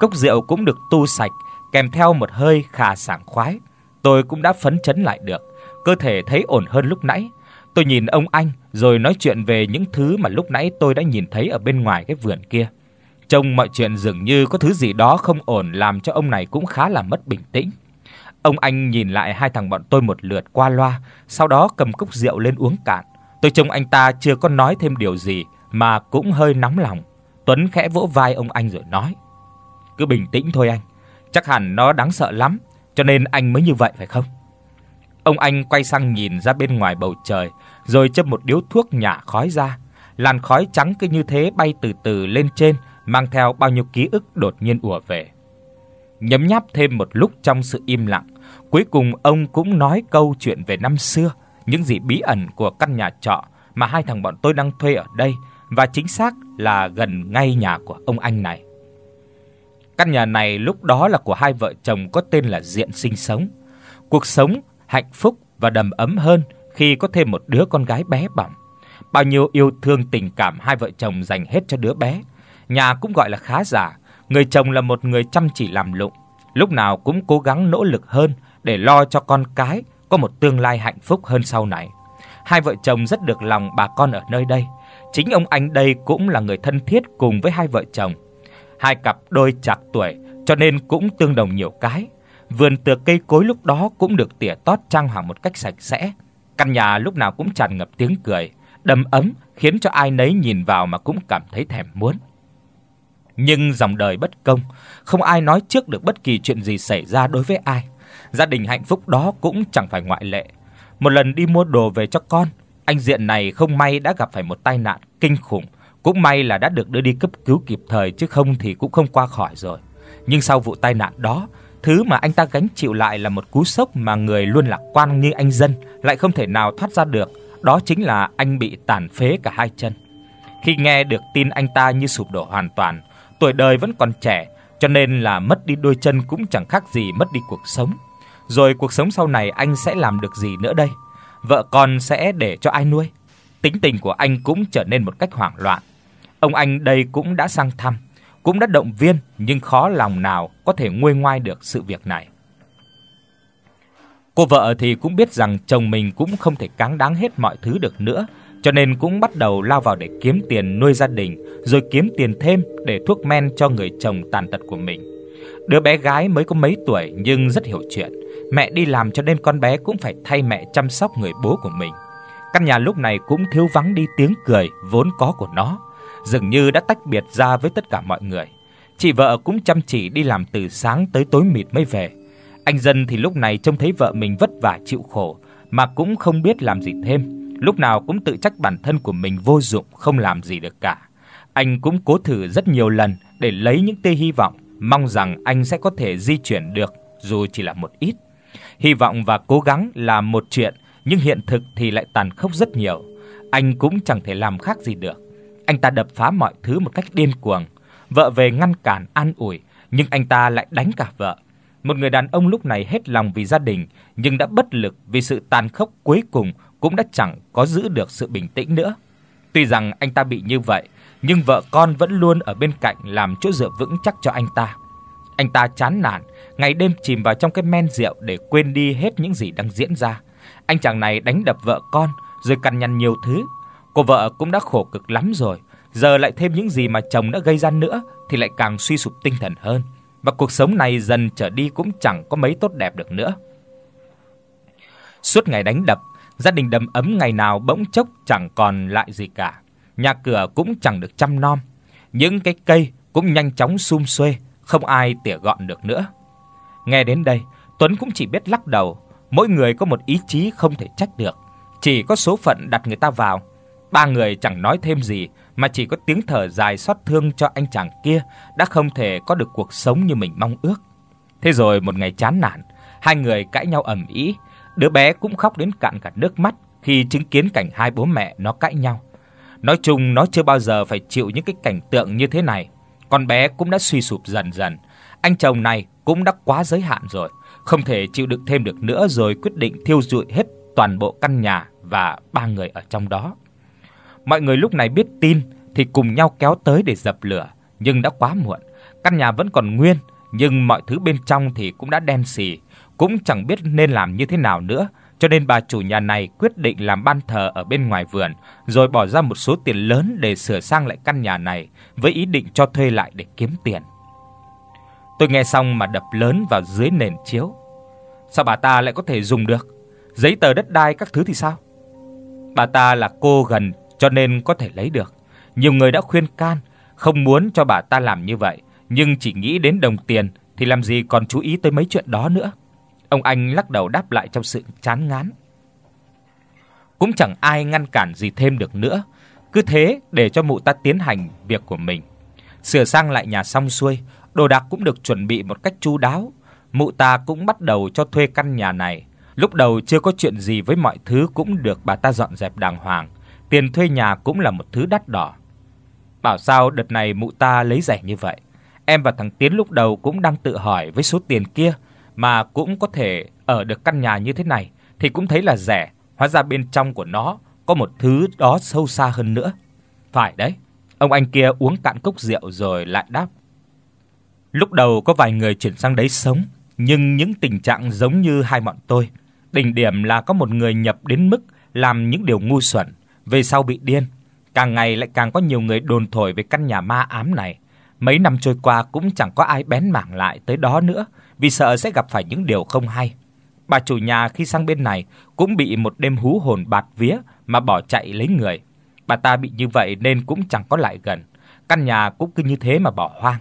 Cốc rượu cũng được tu sạch kèm theo một hơi khà sảng khoái, tôi cũng đã phấn chấn lại được, cơ thể thấy ổn hơn lúc nãy. Tôi nhìn ông anh rồi nói chuyện về những thứ mà lúc nãy tôi đã nhìn thấy ở bên ngoài cái vườn kia. Trông mọi chuyện dường như có thứ gì đó không ổn làm cho ông này cũng khá là mất bình tĩnh. Ông anh nhìn lại hai thằng bọn tôi một lượt qua loa, sau đó cầm cốc rượu lên uống cạn. Tôi trông anh ta chưa có nói thêm điều gì mà cũng hơi nóng lòng. Tuấn khẽ vỗ vai ông anh rồi nói: "Cứ bình tĩnh thôi anh, Chắc hẳn nó đáng sợ lắm, cho nên anh mới như vậy phải không? Ông anh quay sang nhìn ra bên ngoài bầu trời, rồi châm một điếu thuốc nhả khói ra. Làn khói trắng cứ như thế bay từ từ lên trên, mang theo bao nhiêu ký ức đột nhiên ùa về. Nhấm nháp thêm một lúc trong sự im lặng, cuối cùng ông cũng nói câu chuyện về năm xưa, những gì bí ẩn của căn nhà trọ mà hai thằng bọn tôi đang thuê ở đây và chính xác là gần ngay nhà của ông anh này. Căn nhà này lúc đó là của hai vợ chồng có tên là Diện sinh sống. Cuộc sống hạnh phúc và đầm ấm hơn khi có thêm một đứa con gái bé bỏng. Bao nhiêu yêu thương tình cảm hai vợ chồng dành hết cho đứa bé. Nhà cũng gọi là khá giả, người chồng là một người chăm chỉ làm lụng, lúc nào cũng cố gắng nỗ lực hơn để lo cho con cái có một tương lai hạnh phúc hơn sau này. Hai vợ chồng rất được lòng bà con ở nơi đây. Chính ông anh đây cũng là người thân thiết cùng với hai vợ chồng hai cặp đôi chạc tuổi cho nên cũng tương đồng nhiều cái. Vườn tược cây cối lúc đó cũng được tỉa tót trang hoàng một cách sạch sẽ. Căn nhà lúc nào cũng tràn ngập tiếng cười, đầm ấm khiến cho ai nấy nhìn vào mà cũng cảm thấy thèm muốn. Nhưng dòng đời bất công, không ai nói trước được bất kỳ chuyện gì xảy ra đối với ai. Gia đình hạnh phúc đó cũng chẳng phải ngoại lệ. Một lần đi mua đồ về cho con, anh diện này không may đã gặp phải một tai nạn kinh khủng cũng may là đã được đưa đi cấp cứu kịp thời chứ không thì cũng không qua khỏi rồi. Nhưng sau vụ tai nạn đó, thứ mà anh ta gánh chịu lại là một cú sốc mà người luôn lạc quan như anh dân lại không thể nào thoát ra được, đó chính là anh bị tàn phế cả hai chân. Khi nghe được tin anh ta như sụp đổ hoàn toàn, tuổi đời vẫn còn trẻ, cho nên là mất đi đôi chân cũng chẳng khác gì mất đi cuộc sống. Rồi cuộc sống sau này anh sẽ làm được gì nữa đây? Vợ con sẽ để cho ai nuôi? Tính tình của anh cũng trở nên một cách hoảng loạn, Ông anh đây cũng đã sang thăm, cũng đã động viên nhưng khó lòng nào có thể nguôi ngoai được sự việc này. Cô vợ thì cũng biết rằng chồng mình cũng không thể cáng đáng hết mọi thứ được nữa, cho nên cũng bắt đầu lao vào để kiếm tiền nuôi gia đình, rồi kiếm tiền thêm để thuốc men cho người chồng tàn tật của mình. Đứa bé gái mới có mấy tuổi nhưng rất hiểu chuyện, mẹ đi làm cho nên con bé cũng phải thay mẹ chăm sóc người bố của mình. Căn nhà lúc này cũng thiếu vắng đi tiếng cười vốn có của nó dường như đã tách biệt ra với tất cả mọi người. Chị vợ cũng chăm chỉ đi làm từ sáng tới tối mịt mới về. Anh dân thì lúc này trông thấy vợ mình vất vả chịu khổ mà cũng không biết làm gì thêm, lúc nào cũng tự trách bản thân của mình vô dụng không làm gì được cả. Anh cũng cố thử rất nhiều lần để lấy những tia hy vọng, mong rằng anh sẽ có thể di chuyển được dù chỉ là một ít. Hy vọng và cố gắng là một chuyện, nhưng hiện thực thì lại tàn khốc rất nhiều. Anh cũng chẳng thể làm khác gì được. Anh ta đập phá mọi thứ một cách điên cuồng. Vợ về ngăn cản an ủi, nhưng anh ta lại đánh cả vợ. Một người đàn ông lúc này hết lòng vì gia đình nhưng đã bất lực vì sự tàn khốc cuối cùng cũng đã chẳng có giữ được sự bình tĩnh nữa. Tuy rằng anh ta bị như vậy, nhưng vợ con vẫn luôn ở bên cạnh làm chỗ dựa vững chắc cho anh ta. Anh ta chán nản, ngày đêm chìm vào trong cái men rượu để quên đi hết những gì đang diễn ra. Anh chàng này đánh đập vợ con rồi cằn nhằn nhiều thứ, Cô vợ cũng đã khổ cực lắm rồi, giờ lại thêm những gì mà chồng đã gây ra nữa thì lại càng suy sụp tinh thần hơn, và cuộc sống này dần trở đi cũng chẳng có mấy tốt đẹp được nữa. Suốt ngày đánh đập, gia đình đầm ấm ngày nào bỗng chốc chẳng còn lại gì cả, nhà cửa cũng chẳng được chăm nom, những cái cây cũng nhanh chóng sum xuê, không ai tỉa gọn được nữa. Nghe đến đây, Tuấn cũng chỉ biết lắc đầu, mỗi người có một ý chí không thể trách được, chỉ có số phận đặt người ta vào Ba người chẳng nói thêm gì mà chỉ có tiếng thở dài xót thương cho anh chàng kia đã không thể có được cuộc sống như mình mong ước. Thế rồi một ngày chán nản, hai người cãi nhau ầm ĩ, đứa bé cũng khóc đến cạn cả nước mắt khi chứng kiến cảnh hai bố mẹ nó cãi nhau. Nói chung nó chưa bao giờ phải chịu những cái cảnh tượng như thế này. Con bé cũng đã suy sụp dần dần. Anh chồng này cũng đã quá giới hạn rồi, không thể chịu đựng thêm được nữa rồi quyết định thiêu rụi hết toàn bộ căn nhà và ba người ở trong đó. Mọi người lúc này biết tin thì cùng nhau kéo tới để dập lửa, nhưng đã quá muộn. Căn nhà vẫn còn nguyên, nhưng mọi thứ bên trong thì cũng đã đen sì, cũng chẳng biết nên làm như thế nào nữa, cho nên bà chủ nhà này quyết định làm ban thờ ở bên ngoài vườn, rồi bỏ ra một số tiền lớn để sửa sang lại căn nhà này với ý định cho thuê lại để kiếm tiền. Tôi nghe xong mà đập lớn vào dưới nền chiếu. Sao bà ta lại có thể dùng được? Giấy tờ đất đai các thứ thì sao? Bà ta là cô gần cho nên có thể lấy được. Nhiều người đã khuyên can, không muốn cho bà ta làm như vậy, nhưng chỉ nghĩ đến đồng tiền thì làm gì còn chú ý tới mấy chuyện đó nữa. Ông anh lắc đầu đáp lại trong sự chán ngán. Cũng chẳng ai ngăn cản gì thêm được nữa, cứ thế để cho mụ ta tiến hành việc của mình. Sửa sang lại nhà xong xuôi, đồ đạc cũng được chuẩn bị một cách chu đáo, mụ ta cũng bắt đầu cho thuê căn nhà này. Lúc đầu chưa có chuyện gì với mọi thứ cũng được bà ta dọn dẹp đàng hoàng, tiền thuê nhà cũng là một thứ đắt đỏ. Bảo sao đợt này mụ ta lấy rẻ như vậy. Em và thằng Tiến lúc đầu cũng đang tự hỏi với số tiền kia mà cũng có thể ở được căn nhà như thế này thì cũng thấy là rẻ, hóa ra bên trong của nó có một thứ đó sâu xa hơn nữa. Phải đấy. Ông anh kia uống cạn cốc rượu rồi lại đáp. Lúc đầu có vài người chuyển sang đấy sống, nhưng những tình trạng giống như hai bọn tôi, đỉnh điểm là có một người nhập đến mức làm những điều ngu xuẩn, về sau bị điên, càng ngày lại càng có nhiều người đồn thổi về căn nhà ma ám này. Mấy năm trôi qua cũng chẳng có ai bén mảng lại tới đó nữa, vì sợ sẽ gặp phải những điều không hay. Bà chủ nhà khi sang bên này cũng bị một đêm hú hồn bạt vía mà bỏ chạy lấy người. Bà ta bị như vậy nên cũng chẳng có lại gần, căn nhà cũng cứ như thế mà bỏ hoang.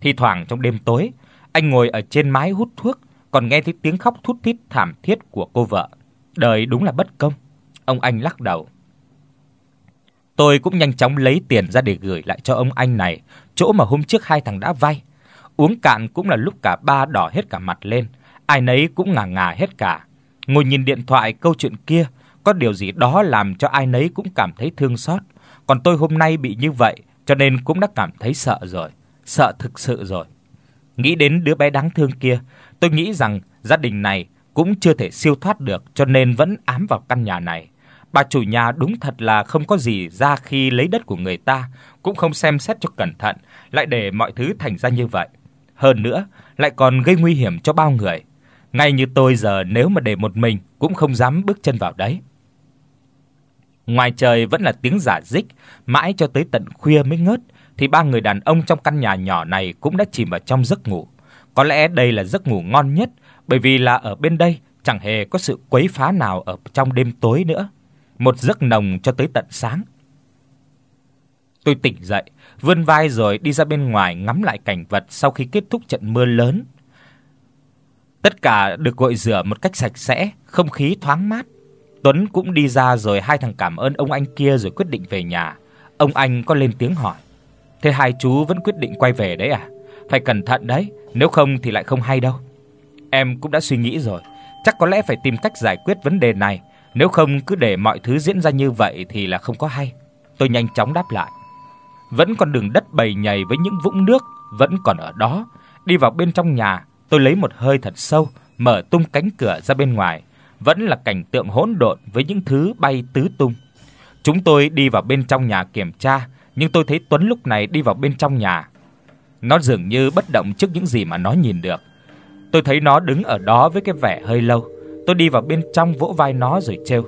Thì thoảng trong đêm tối, anh ngồi ở trên mái hút thuốc, còn nghe thấy tiếng khóc thút thít thảm thiết của cô vợ. Đời đúng là bất công. Ông anh lắc đầu. Tôi cũng nhanh chóng lấy tiền ra để gửi lại cho ông anh này, chỗ mà hôm trước hai thằng đã vay. Uống cạn cũng là lúc cả ba đỏ hết cả mặt lên, ai nấy cũng ngà ngà hết cả. Ngồi nhìn điện thoại câu chuyện kia, có điều gì đó làm cho ai nấy cũng cảm thấy thương xót, còn tôi hôm nay bị như vậy cho nên cũng đã cảm thấy sợ rồi, sợ thực sự rồi. Nghĩ đến đứa bé đáng thương kia, tôi nghĩ rằng gia đình này cũng chưa thể siêu thoát được cho nên vẫn ám vào căn nhà này bà chủ nhà đúng thật là không có gì ra khi lấy đất của người ta, cũng không xem xét cho cẩn thận, lại để mọi thứ thành ra như vậy. Hơn nữa, lại còn gây nguy hiểm cho bao người. Ngay như tôi giờ nếu mà để một mình cũng không dám bước chân vào đấy. Ngoài trời vẫn là tiếng giả dích, mãi cho tới tận khuya mới ngớt thì ba người đàn ông trong căn nhà nhỏ này cũng đã chìm vào trong giấc ngủ. Có lẽ đây là giấc ngủ ngon nhất bởi vì là ở bên đây chẳng hề có sự quấy phá nào ở trong đêm tối nữa một giấc nồng cho tới tận sáng. Tôi tỉnh dậy, vươn vai rồi đi ra bên ngoài ngắm lại cảnh vật sau khi kết thúc trận mưa lớn. Tất cả được gọi rửa một cách sạch sẽ, không khí thoáng mát. Tuấn cũng đi ra rồi hai thằng cảm ơn ông anh kia rồi quyết định về nhà. Ông anh có lên tiếng hỏi: "Thế hai chú vẫn quyết định quay về đấy à? Phải cẩn thận đấy, nếu không thì lại không hay đâu." Em cũng đã suy nghĩ rồi, chắc có lẽ phải tìm cách giải quyết vấn đề này nếu không cứ để mọi thứ diễn ra như vậy thì là không có hay. Tôi nhanh chóng đáp lại. Vẫn còn đường đất bầy nhầy với những vũng nước vẫn còn ở đó. Đi vào bên trong nhà, tôi lấy một hơi thật sâu, mở tung cánh cửa ra bên ngoài. Vẫn là cảnh tượng hỗn độn với những thứ bay tứ tung. Chúng tôi đi vào bên trong nhà kiểm tra, nhưng tôi thấy Tuấn lúc này đi vào bên trong nhà. Nó dường như bất động trước những gì mà nó nhìn được. Tôi thấy nó đứng ở đó với cái vẻ hơi lâu Tôi đi vào bên trong vỗ vai nó rồi trêu.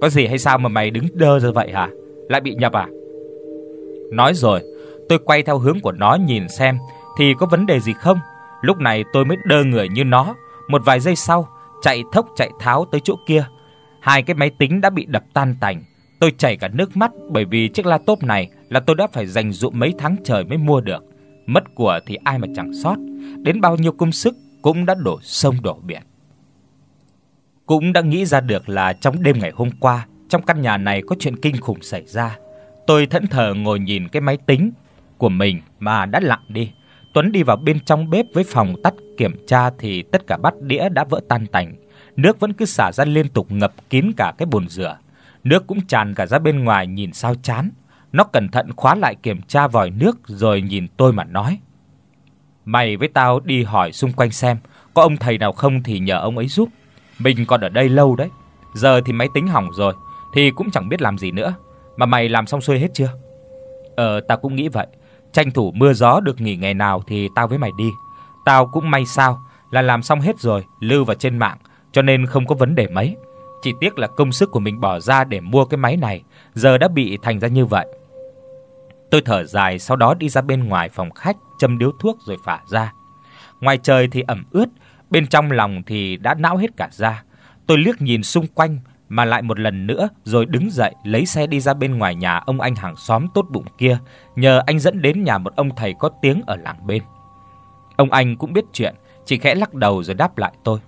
Có gì hay sao mà mày đứng đơ ra vậy hả? Lại bị nhập à? Nói rồi, tôi quay theo hướng của nó nhìn xem thì có vấn đề gì không. Lúc này tôi mới đơ người như nó, một vài giây sau chạy thốc chạy tháo tới chỗ kia. Hai cái máy tính đã bị đập tan tành. Tôi chảy cả nước mắt bởi vì chiếc laptop này là tôi đã phải dành dụm mấy tháng trời mới mua được. Mất của thì ai mà chẳng sót, đến bao nhiêu công sức cũng đã đổ sông đổ biển cũng đã nghĩ ra được là trong đêm ngày hôm qua, trong căn nhà này có chuyện kinh khủng xảy ra. Tôi thẫn thờ ngồi nhìn cái máy tính của mình mà đã lặng đi. Tuấn đi vào bên trong bếp với phòng tắt kiểm tra thì tất cả bát đĩa đã vỡ tan tành, nước vẫn cứ xả ra liên tục ngập kín cả cái bồn rửa. Nước cũng tràn cả ra bên ngoài nhìn sao chán. Nó cẩn thận khóa lại kiểm tra vòi nước rồi nhìn tôi mà nói: "Mày với tao đi hỏi xung quanh xem, có ông thầy nào không thì nhờ ông ấy giúp." Mình còn ở đây lâu đấy, giờ thì máy tính hỏng rồi thì cũng chẳng biết làm gì nữa, mà mày làm xong xuôi hết chưa?" "Ờ, tao cũng nghĩ vậy, tranh thủ mưa gió được nghỉ ngày nào thì tao với mày đi. Tao cũng may sao là làm xong hết rồi, lưu vào trên mạng, cho nên không có vấn đề mấy." Chỉ tiếc là công sức của mình bỏ ra để mua cái máy này, giờ đã bị thành ra như vậy. Tôi thở dài, sau đó đi ra bên ngoài phòng khách châm điếu thuốc rồi phả ra. Ngoài trời thì ẩm ướt, Bên trong lòng thì đã não hết cả da. Tôi liếc nhìn xung quanh mà lại một lần nữa rồi đứng dậy lấy xe đi ra bên ngoài nhà ông anh hàng xóm tốt bụng kia, nhờ anh dẫn đến nhà một ông thầy có tiếng ở làng bên. Ông anh cũng biết chuyện, chỉ khẽ lắc đầu rồi đáp lại tôi.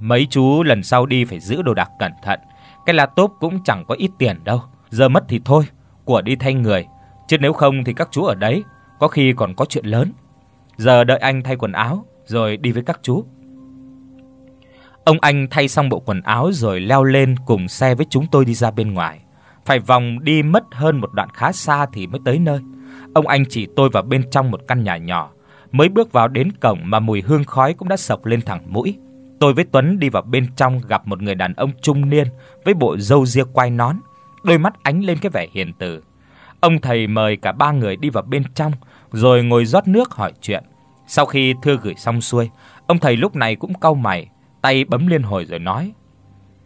Mấy chú lần sau đi phải giữ đồ đạc cẩn thận, cái laptop cũng chẳng có ít tiền đâu, giờ mất thì thôi, của đi thay người, chứ nếu không thì các chú ở đấy có khi còn có chuyện lớn. Giờ đợi anh thay quần áo rồi đi với các chú. Ông anh thay xong bộ quần áo rồi leo lên cùng xe với chúng tôi đi ra bên ngoài. Phải vòng đi mất hơn một đoạn khá xa thì mới tới nơi. Ông anh chỉ tôi vào bên trong một căn nhà nhỏ, mới bước vào đến cổng mà mùi hương khói cũng đã sộc lên thẳng mũi. Tôi với Tuấn đi vào bên trong gặp một người đàn ông trung niên với bộ râu ria quai nón, đôi mắt ánh lên cái vẻ hiền từ. Ông thầy mời cả ba người đi vào bên trong rồi ngồi rót nước hỏi chuyện. Sau khi thư gửi xong xuôi, ông thầy lúc này cũng cau mày, tay bấm liên hồi rồi nói: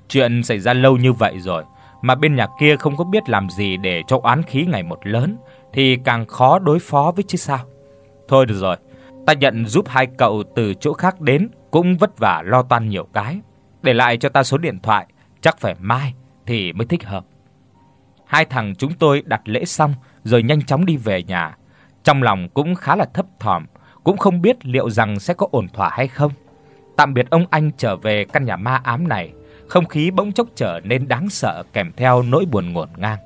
"Chuyện xảy ra lâu như vậy rồi mà bên nhà kia không có biết làm gì để cho oán khí ngày một lớn thì càng khó đối phó với chứ sao. Thôi được rồi, ta nhận giúp hai cậu từ chỗ khác đến cũng vất vả lo toan nhiều cái, để lại cho ta số điện thoại, chắc phải mai thì mới thích hợp." Hai thằng chúng tôi đặt lễ xong rồi nhanh chóng đi về nhà, trong lòng cũng khá là thấp thỏm cũng không biết liệu rằng sẽ có ổn thỏa hay không. Tạm biệt ông anh trở về căn nhà ma ám này, không khí bỗng chốc trở nên đáng sợ kèm theo nỗi buồn ngổn ngang.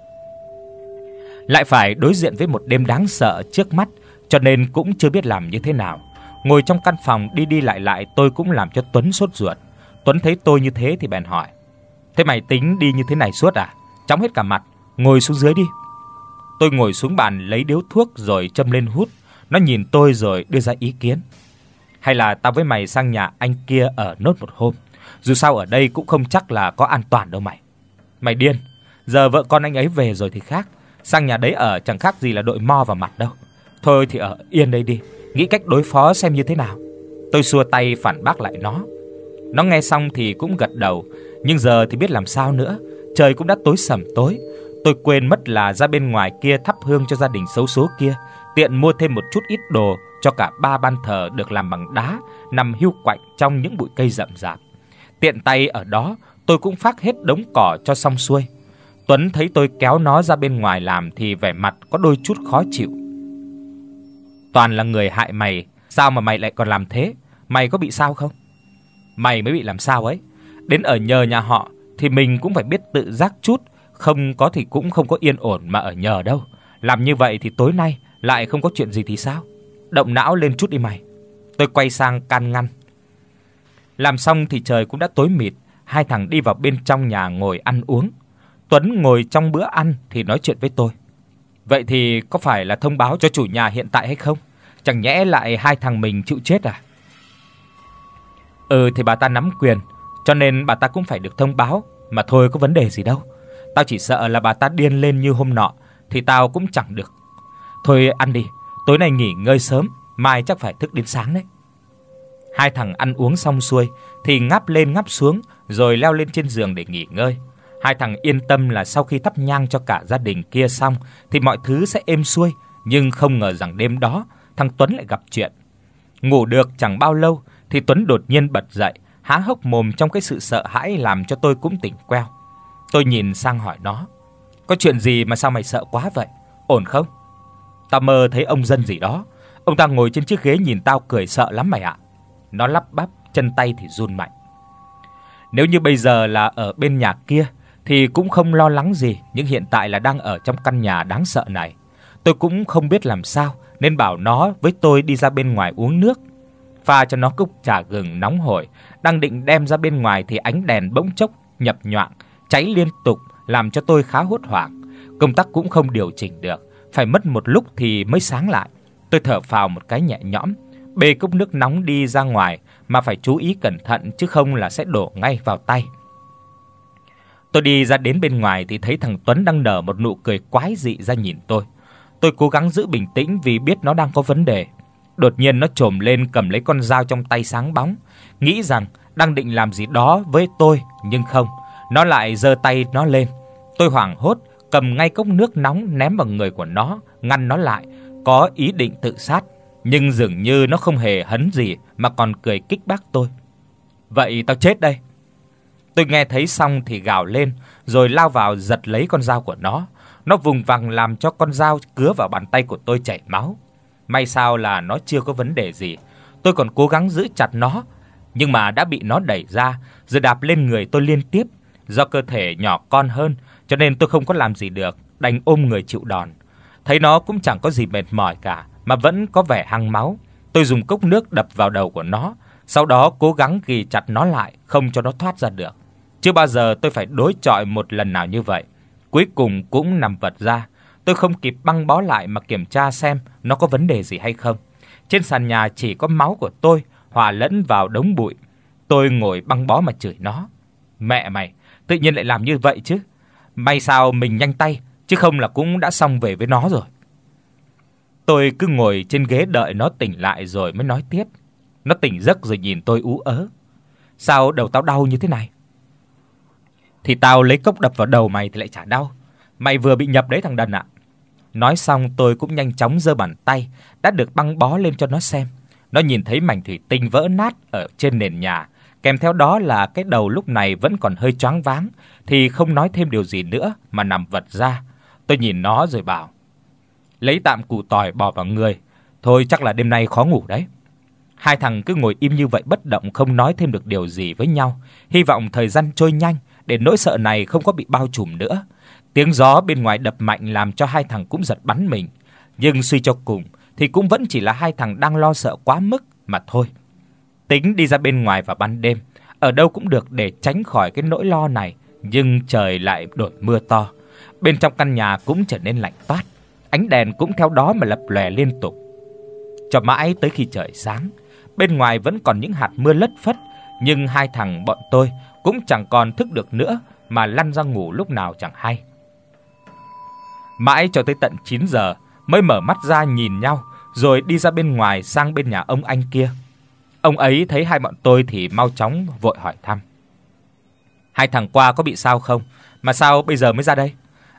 Lại phải đối diện với một đêm đáng sợ trước mắt, cho nên cũng chưa biết làm như thế nào. Ngồi trong căn phòng đi đi lại lại tôi cũng làm cho Tuấn sốt ruột. Tuấn thấy tôi như thế thì bèn hỏi: "Thế mày tính đi như thế này suốt à? Chóng hết cả mặt, ngồi xuống dưới đi." Tôi ngồi xuống bàn lấy điếu thuốc rồi châm lên hút nó nhìn tôi rồi đưa ra ý kiến. Hay là tao với mày sang nhà anh kia ở nốt một hôm. Dù sao ở đây cũng không chắc là có an toàn đâu mày. Mày điên, giờ vợ con anh ấy về rồi thì khác, sang nhà đấy ở chẳng khác gì là đội mo vào mặt đâu. Thôi thì ở yên đây đi, nghĩ cách đối phó xem như thế nào. Tôi xua tay phản bác lại nó. Nó nghe xong thì cũng gật đầu, nhưng giờ thì biết làm sao nữa, trời cũng đã tối sầm tối. Tôi quên mất là ra bên ngoài kia thắp hương cho gia đình xấu số kia, tiện mua thêm một chút ít đồ cho cả ba ban thờ được làm bằng đá, nằm hiu quạnh trong những bụi cây rậm rạp. Tiện tay ở đó, tôi cũng phát hết đống cỏ cho xong xuôi. Tuấn thấy tôi kéo nó ra bên ngoài làm thì vẻ mặt có đôi chút khó chịu. Toàn là người hại mày, sao mà mày lại còn làm thế? Mày có bị sao không? Mày mới bị làm sao ấy? Đến ở nhờ nhà họ thì mình cũng phải biết tự giác chút, không có thì cũng không có yên ổn mà ở nhờ đâu. Làm như vậy thì tối nay lại không có chuyện gì thì sao? Động não lên chút đi mày. Tôi quay sang can ngăn. Làm xong thì trời cũng đã tối mịt, hai thằng đi vào bên trong nhà ngồi ăn uống. Tuấn ngồi trong bữa ăn thì nói chuyện với tôi. Vậy thì có phải là thông báo cho chủ nhà hiện tại hay không? Chẳng nhẽ lại hai thằng mình chịu chết à? Ừ thì bà ta nắm quyền, cho nên bà ta cũng phải được thông báo, mà thôi có vấn đề gì đâu. Tao chỉ sợ là bà ta điên lên như hôm nọ thì tao cũng chẳng được Thôi ăn đi, tối nay nghỉ ngơi sớm, mai chắc phải thức đến sáng đấy. Hai thằng ăn uống xong xuôi thì ngáp lên ngáp xuống rồi leo lên trên giường để nghỉ ngơi. Hai thằng yên tâm là sau khi thắp nhang cho cả gia đình kia xong thì mọi thứ sẽ êm xuôi, nhưng không ngờ rằng đêm đó thằng Tuấn lại gặp chuyện. Ngủ được chẳng bao lâu thì Tuấn đột nhiên bật dậy, há hốc mồm trong cái sự sợ hãi làm cho tôi cũng tỉnh queo. Tôi nhìn sang hỏi nó: "Có chuyện gì mà sao mày sợ quá vậy? Ổn không?" ta mơ thấy ông dân gì đó. Ông ta ngồi trên chiếc ghế nhìn tao cười sợ lắm mày ạ." Nó lắp bắp, chân tay thì run mạnh. Nếu như bây giờ là ở bên nhà kia thì cũng không lo lắng gì, nhưng hiện tại là đang ở trong căn nhà đáng sợ này. Tôi cũng không biết làm sao nên bảo nó với tôi đi ra bên ngoài uống nước, pha cho nó cốc trà gừng nóng hổi, đang định đem ra bên ngoài thì ánh đèn bỗng chốc nhập nhoạng, cháy liên tục làm cho tôi khá hốt hoảng, công tắc cũng không điều chỉnh được phải mất một lúc thì mới sáng lại. Tôi thở phào một cái nhẹ nhõm, bê cốc nước nóng đi ra ngoài mà phải chú ý cẩn thận chứ không là sẽ đổ ngay vào tay. Tôi đi ra đến bên ngoài thì thấy thằng Tuấn đang nở một nụ cười quái dị ra nhìn tôi. Tôi cố gắng giữ bình tĩnh vì biết nó đang có vấn đề. Đột nhiên nó trồm lên cầm lấy con dao trong tay sáng bóng, nghĩ rằng đang định làm gì đó với tôi nhưng không, nó lại giơ tay nó lên. Tôi hoảng hốt, cầm ngay cốc nước nóng ném vào người của nó, ngăn nó lại, có ý định tự sát, nhưng dường như nó không hề hấn gì mà còn cười kích bác tôi. Vậy tao chết đây. Tôi nghe thấy xong thì gào lên, rồi lao vào giật lấy con dao của nó. Nó vùng vằng làm cho con dao cứa vào bàn tay của tôi chảy máu. May sao là nó chưa có vấn đề gì. Tôi còn cố gắng giữ chặt nó, nhưng mà đã bị nó đẩy ra, rồi đạp lên người tôi liên tiếp. Do cơ thể nhỏ con hơn, cho nên tôi không có làm gì được, đành ôm người chịu đòn. Thấy nó cũng chẳng có gì mệt mỏi cả mà vẫn có vẻ hăng máu, tôi dùng cốc nước đập vào đầu của nó, sau đó cố gắng ghi chặt nó lại không cho nó thoát ra được. Chưa bao giờ tôi phải đối chọi một lần nào như vậy. Cuối cùng cũng nằm vật ra, tôi không kịp băng bó lại mà kiểm tra xem nó có vấn đề gì hay không. Trên sàn nhà chỉ có máu của tôi hòa lẫn vào đống bụi. Tôi ngồi băng bó mà chửi nó. Mẹ mày, tự nhiên lại làm như vậy chứ, May sao mình nhanh tay, chứ không là cũng đã xong về với nó rồi. Tôi cứ ngồi trên ghế đợi nó tỉnh lại rồi mới nói tiếp. Nó tỉnh giấc rồi nhìn tôi ú ớ. Sao đầu tao đau như thế này? Thì tao lấy cốc đập vào đầu mày thì lại chả đau. Mày vừa bị nhập đấy thằng đần ạ. Nói xong tôi cũng nhanh chóng giơ bàn tay đã được băng bó lên cho nó xem. Nó nhìn thấy mảnh thủy tinh vỡ nát ở trên nền nhà kèm theo đó là cái đầu lúc này vẫn còn hơi choáng váng thì không nói thêm điều gì nữa mà nằm vật ra. Tôi nhìn nó rồi bảo: "Lấy tạm củ tỏi bỏ vào người, thôi chắc là đêm nay khó ngủ đấy." Hai thằng cứ ngồi im như vậy bất động không nói thêm được điều gì với nhau, hy vọng thời gian trôi nhanh để nỗi sợ này không có bị bao trùm nữa. Tiếng gió bên ngoài đập mạnh làm cho hai thằng cũng giật bắn mình, nhưng suy cho cùng thì cũng vẫn chỉ là hai thằng đang lo sợ quá mức mà thôi tính đi ra bên ngoài vào ban đêm, ở đâu cũng được để tránh khỏi cái nỗi lo này, nhưng trời lại đột mưa to. Bên trong căn nhà cũng trở nên lạnh toát, ánh đèn cũng theo đó mà lập lòe liên tục. Cho mãi tới khi trời sáng, bên ngoài vẫn còn những hạt mưa lất phất, nhưng hai thằng bọn tôi cũng chẳng còn thức được nữa mà lăn ra ngủ lúc nào chẳng hay. Mãi cho tới tận 9 giờ mới mở mắt ra nhìn nhau, rồi đi ra bên ngoài sang bên nhà ông anh kia. Ông ấy thấy hai bọn tôi thì mau chóng vội hỏi thăm. Hai thằng qua có bị sao không? Mà sao bây giờ mới ra đây?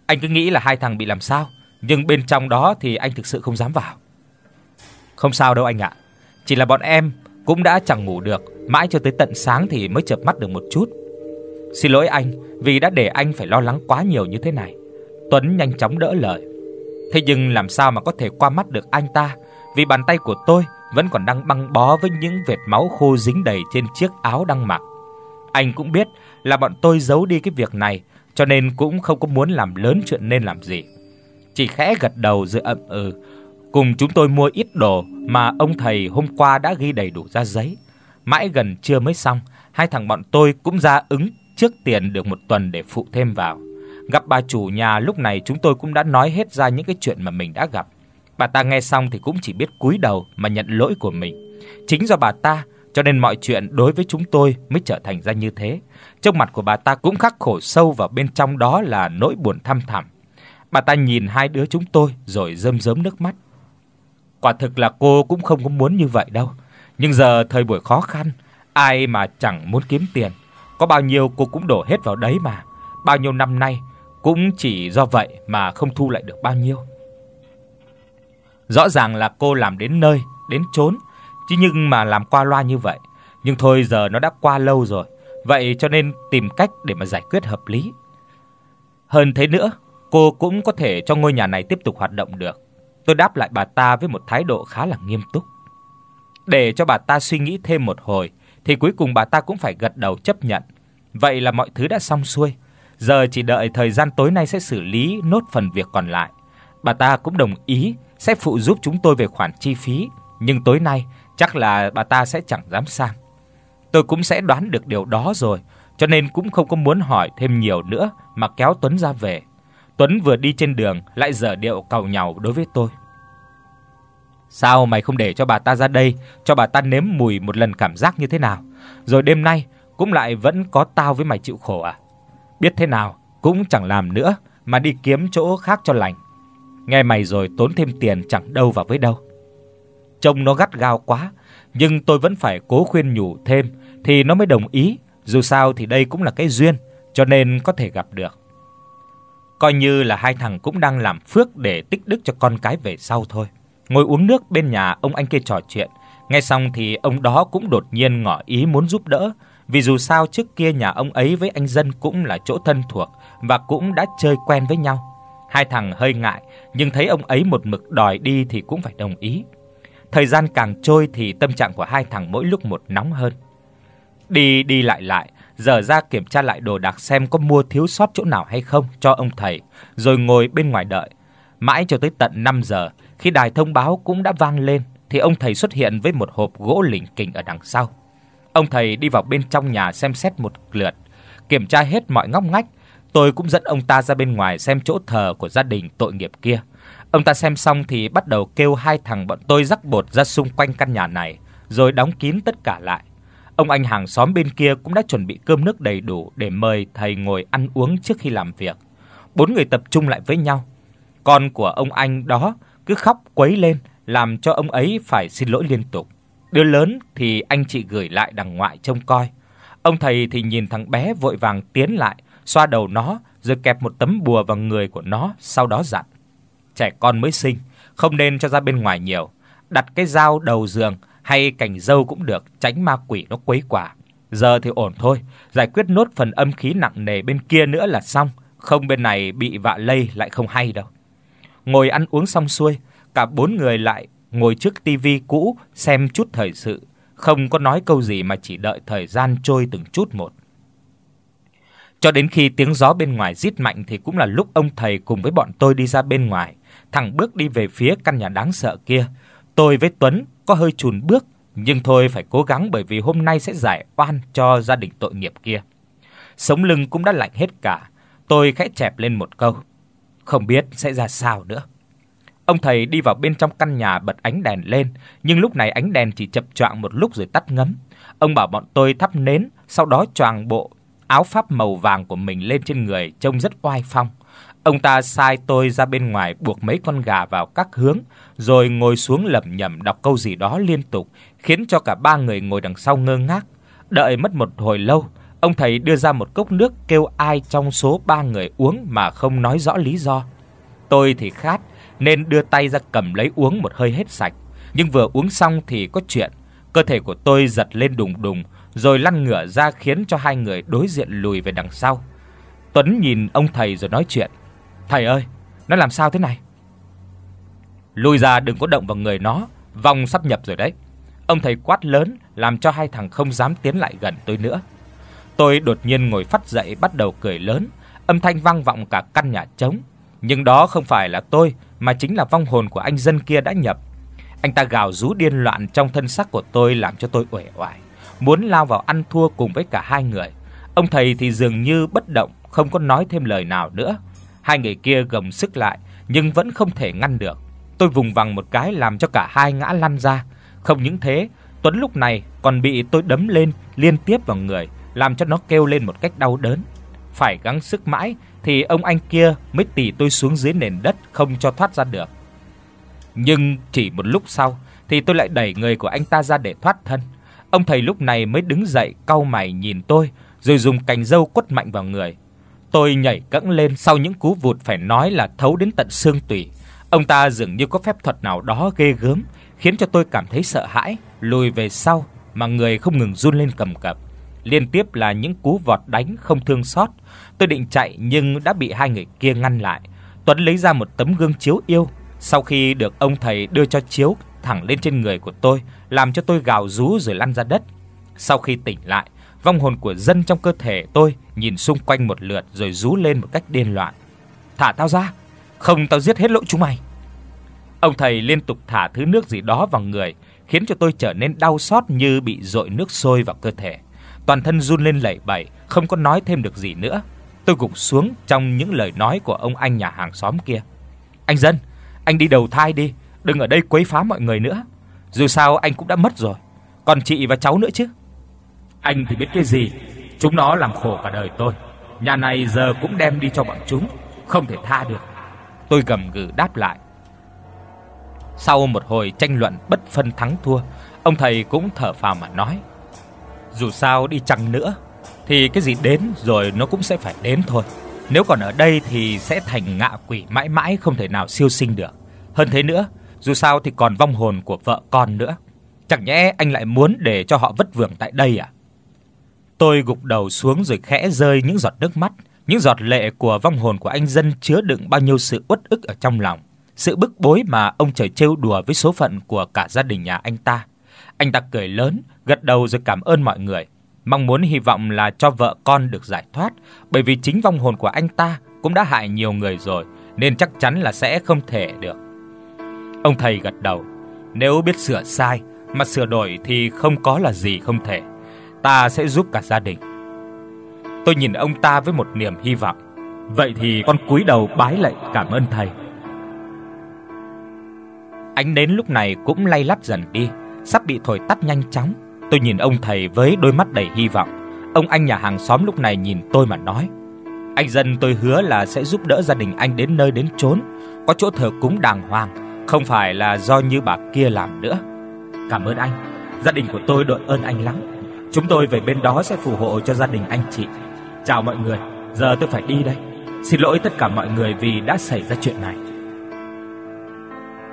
Anh cứ nghĩ là hai thằng bị làm sao, nhưng bên trong đó thì anh thực sự không dám vào. Không sao đâu anh ạ. Chỉ là bọn em cũng đã chẳng ngủ được, mãi cho tới tận sáng thì mới chợp mắt được một chút. Xin lỗi anh vì đã để anh phải lo lắng quá nhiều như thế này. Tuấn nhanh chóng đỡ lời. Thế nhưng làm sao mà có thể qua mắt được anh ta, vì bàn tay của tôi vẫn còn đang băng bó với những vệt máu khô dính đầy trên chiếc áo đang mặc. Anh cũng biết là bọn tôi giấu đi cái việc này, cho nên cũng không có muốn làm lớn chuyện nên làm gì. Chỉ khẽ gật đầu rồi ậm ừ, cùng chúng tôi mua ít đồ mà ông thầy hôm qua đã ghi đầy đủ ra giấy. Mãi gần trưa mới xong, hai thằng bọn tôi cũng ra ứng trước tiền được một tuần để phụ thêm vào. Gặp bà chủ nhà lúc này chúng tôi cũng đã nói hết ra những cái chuyện mà mình đã gặp. Bà ta nghe xong thì cũng chỉ biết cúi đầu mà nhận lỗi của mình. Chính do bà ta cho nên mọi chuyện đối với chúng tôi mới trở thành ra như thế. Trong mặt của bà ta cũng khắc khổ sâu vào bên trong đó là nỗi buồn thâm thẳm. Bà ta nhìn hai đứa chúng tôi rồi rơm rớm nước mắt. Quả thực là cô cũng không có muốn như vậy đâu, nhưng giờ thời buổi khó khăn, ai mà chẳng muốn kiếm tiền, có bao nhiêu cô cũng đổ hết vào đấy mà. Bao nhiêu năm nay cũng chỉ do vậy mà không thu lại được bao nhiêu. Rõ ràng là cô làm đến nơi, đến chốn, chứ nhưng mà làm qua loa như vậy. Nhưng thôi giờ nó đã qua lâu rồi, vậy cho nên tìm cách để mà giải quyết hợp lý. Hơn thế nữa, cô cũng có thể cho ngôi nhà này tiếp tục hoạt động được. Tôi đáp lại bà ta với một thái độ khá là nghiêm túc. Để cho bà ta suy nghĩ thêm một hồi thì cuối cùng bà ta cũng phải gật đầu chấp nhận. Vậy là mọi thứ đã xong xuôi, giờ chỉ đợi thời gian tối nay sẽ xử lý nốt phần việc còn lại. Bà ta cũng đồng ý sẽ phụ giúp chúng tôi về khoản chi phí, nhưng tối nay chắc là bà ta sẽ chẳng dám sang. Tôi cũng sẽ đoán được điều đó rồi, cho nên cũng không có muốn hỏi thêm nhiều nữa mà kéo Tuấn ra về. Tuấn vừa đi trên đường lại giở điệu cầu nhàu đối với tôi. Sao mày không để cho bà ta ra đây, cho bà ta nếm mùi một lần cảm giác như thế nào? Rồi đêm nay cũng lại vẫn có tao với mày chịu khổ à? Biết thế nào cũng chẳng làm nữa mà đi kiếm chỗ khác cho lành nghe mày rồi tốn thêm tiền chẳng đâu vào với đâu. Trông nó gắt gao quá, nhưng tôi vẫn phải cố khuyên nhủ thêm thì nó mới đồng ý, dù sao thì đây cũng là cái duyên, cho nên có thể gặp được. Coi như là hai thằng cũng đang làm phước để tích đức cho con cái về sau thôi. Ngồi uống nước bên nhà ông anh kia trò chuyện, nghe xong thì ông đó cũng đột nhiên ngỏ ý muốn giúp đỡ, vì dù sao trước kia nhà ông ấy với anh dân cũng là chỗ thân thuộc và cũng đã chơi quen với nhau. Hai thằng hơi ngại, nhưng thấy ông ấy một mực đòi đi thì cũng phải đồng ý. Thời gian càng trôi thì tâm trạng của hai thằng mỗi lúc một nóng hơn. Đi đi lại lại, giờ ra kiểm tra lại đồ đạc xem có mua thiếu sót chỗ nào hay không cho ông thầy, rồi ngồi bên ngoài đợi. Mãi cho tới tận 5 giờ, khi đài thông báo cũng đã vang lên thì ông thầy xuất hiện với một hộp gỗ lỉnh kỉnh ở đằng sau. Ông thầy đi vào bên trong nhà xem xét một lượt, kiểm tra hết mọi ngóc ngách Tôi cũng dẫn ông ta ra bên ngoài xem chỗ thờ của gia đình tội nghiệp kia. Ông ta xem xong thì bắt đầu kêu hai thằng bọn tôi rắc bột ra xung quanh căn nhà này, rồi đóng kín tất cả lại. Ông anh hàng xóm bên kia cũng đã chuẩn bị cơm nước đầy đủ để mời thầy ngồi ăn uống trước khi làm việc. Bốn người tập trung lại với nhau. Con của ông anh đó cứ khóc quấy lên làm cho ông ấy phải xin lỗi liên tục. Đứa lớn thì anh chị gửi lại đằng ngoại trông coi. Ông thầy thì nhìn thằng bé vội vàng tiến lại xoa đầu nó rồi kẹp một tấm bùa vào người của nó, sau đó dặn: "Trẻ con mới sinh, không nên cho ra bên ngoài nhiều, đặt cái dao đầu giường hay cành dâu cũng được, tránh ma quỷ nó quấy quả. Giờ thì ổn thôi, giải quyết nốt phần âm khí nặng nề bên kia nữa là xong, không bên này bị vạ lây lại không hay đâu." Ngồi ăn uống xong xuôi, cả bốn người lại ngồi trước tivi cũ xem chút thời sự, không có nói câu gì mà chỉ đợi thời gian trôi từng chút một. Cho đến khi tiếng gió bên ngoài rít mạnh thì cũng là lúc ông thầy cùng với bọn tôi đi ra bên ngoài, thẳng bước đi về phía căn nhà đáng sợ kia. Tôi với Tuấn có hơi chùn bước, nhưng thôi phải cố gắng bởi vì hôm nay sẽ giải oan cho gia đình tội nghiệp kia. Sống lưng cũng đã lạnh hết cả, tôi khẽ chẹp lên một câu, không biết sẽ ra sao nữa. Ông thầy đi vào bên trong căn nhà bật ánh đèn lên, nhưng lúc này ánh đèn chỉ chập choạng một lúc rồi tắt ngấm. Ông bảo bọn tôi thắp nến, sau đó choàng bộ áo pháp màu vàng của mình lên trên người trông rất oai phong. Ông ta sai tôi ra bên ngoài buộc mấy con gà vào các hướng, rồi ngồi xuống lẩm nhẩm đọc câu gì đó liên tục, khiến cho cả ba người ngồi đằng sau ngơ ngác. Đợi mất một hồi lâu, ông thầy đưa ra một cốc nước kêu ai trong số ba người uống mà không nói rõ lý do. Tôi thì khát nên đưa tay ra cầm lấy uống một hơi hết sạch, nhưng vừa uống xong thì có chuyện, cơ thể của tôi giật lên đùng đùng rồi lăn ngửa ra khiến cho hai người đối diện lùi về đằng sau. Tuấn nhìn ông thầy rồi nói chuyện. "Thầy ơi, nó làm sao thế này?" "Lùi ra đừng có động vào người nó, vòng sắp nhập rồi đấy." Ông thầy quát lớn làm cho hai thằng không dám tiến lại gần tôi nữa. Tôi đột nhiên ngồi phát dậy bắt đầu cười lớn, âm thanh vang vọng cả căn nhà trống, nhưng đó không phải là tôi mà chính là vong hồn của anh dân kia đã nhập. Anh ta gào rú điên loạn trong thân xác của tôi làm cho tôi uể oải muốn lao vào ăn thua cùng với cả hai người. Ông thầy thì dường như bất động, không có nói thêm lời nào nữa. Hai người kia gồng sức lại nhưng vẫn không thể ngăn được. Tôi vùng vằng một cái làm cho cả hai ngã lăn ra. Không những thế, Tuấn lúc này còn bị tôi đấm lên liên tiếp vào người, làm cho nó kêu lên một cách đau đớn. Phải gắng sức mãi thì ông anh kia mới tì tôi xuống dưới nền đất không cho thoát ra được. Nhưng chỉ một lúc sau thì tôi lại đẩy người của anh ta ra để thoát thân. Ông thầy lúc này mới đứng dậy cau mày nhìn tôi, rồi dùng cành dâu quất mạnh vào người. Tôi nhảy cẫng lên sau những cú vụt phải nói là thấu đến tận xương tủy. Ông ta dường như có phép thuật nào đó ghê gớm, khiến cho tôi cảm thấy sợ hãi, lùi về sau mà người không ngừng run lên cầm cập. Liên tiếp là những cú vọt đánh không thương sót Tôi định chạy nhưng đã bị hai người kia ngăn lại. Tuấn lấy ra một tấm gương chiếu yêu, sau khi được ông thầy đưa cho chiếu thẳng lên trên người của tôi làm cho tôi gào rú rồi lăn ra đất. Sau khi tỉnh lại, vong hồn của dân trong cơ thể tôi nhìn xung quanh một lượt rồi rú lên một cách điên loạn. "Thả tao ra, không tao giết hết lũ chúng mày." Ông thầy liên tục thả thứ nước gì đó vào người, khiến cho tôi trở nên đau xót như bị dội nước sôi vào cơ thể. Toàn thân run lên lẩy bẩy, không có nói thêm được gì nữa. Tôi gục xuống trong những lời nói của ông anh nhà hàng xóm kia. "Anh dân, anh đi đầu thai đi, đừng ở đây quấy phá mọi người nữa." Dù sao anh cũng đã mất rồi, còn chị và cháu nữa chứ. Anh thì biết cái gì, chúng nó làm khổ cả đời tôi. Nhà này giờ cũng đem đi cho bọn chúng, không thể tha được." Tôi gầm gừ đáp lại. Sau một hồi tranh luận bất phân thắng thua, ông thầy cũng thở phào mà nói: "Dù sao đi chăng nữa thì cái gì đến rồi nó cũng sẽ phải đến thôi. Nếu còn ở đây thì sẽ thành ngạ quỷ mãi mãi không thể nào siêu sinh được. Hơn thế nữa, dù sao thì còn vong hồn của vợ con nữa. Chẳng nhẽ anh lại muốn để cho họ vất vưởng tại đây à? Tôi gục đầu xuống rồi khẽ rơi những giọt nước mắt, những giọt lệ của vong hồn của anh dân chứa đựng bao nhiêu sự uất ức ở trong lòng, sự bức bối mà ông trời trêu đùa với số phận của cả gia đình nhà anh ta. Anh ta cười lớn, gật đầu rồi cảm ơn mọi người, mong muốn hy vọng là cho vợ con được giải thoát, bởi vì chính vong hồn của anh ta cũng đã hại nhiều người rồi nên chắc chắn là sẽ không thể được. Ông thầy gật đầu, nếu biết sửa sai mà sửa đổi thì không có là gì không thể. Ta sẽ giúp cả gia đình. Tôi nhìn ông ta với một niềm hy vọng. Vậy thì con cúi đầu bái lạy cảm ơn thầy. Ánh nến lúc này cũng lay lắt dần đi, sắp bị thổi tắt nhanh chóng. Tôi nhìn ông thầy với đôi mắt đầy hy vọng. Ông anh nhà hàng xóm lúc này nhìn tôi mà nói: "Anh dân tôi hứa là sẽ giúp đỡ gia đình anh đến nơi đến chốn, có chỗ thờ cúng đàng hoàng không phải là do như bà kia làm nữa. Cảm ơn anh. Gia đình của tôi đội ơn anh lắm. Chúng tôi về bên đó sẽ phù hộ cho gia đình anh chị. Chào mọi người, giờ tôi phải đi đây. Xin lỗi tất cả mọi người vì đã xảy ra chuyện này.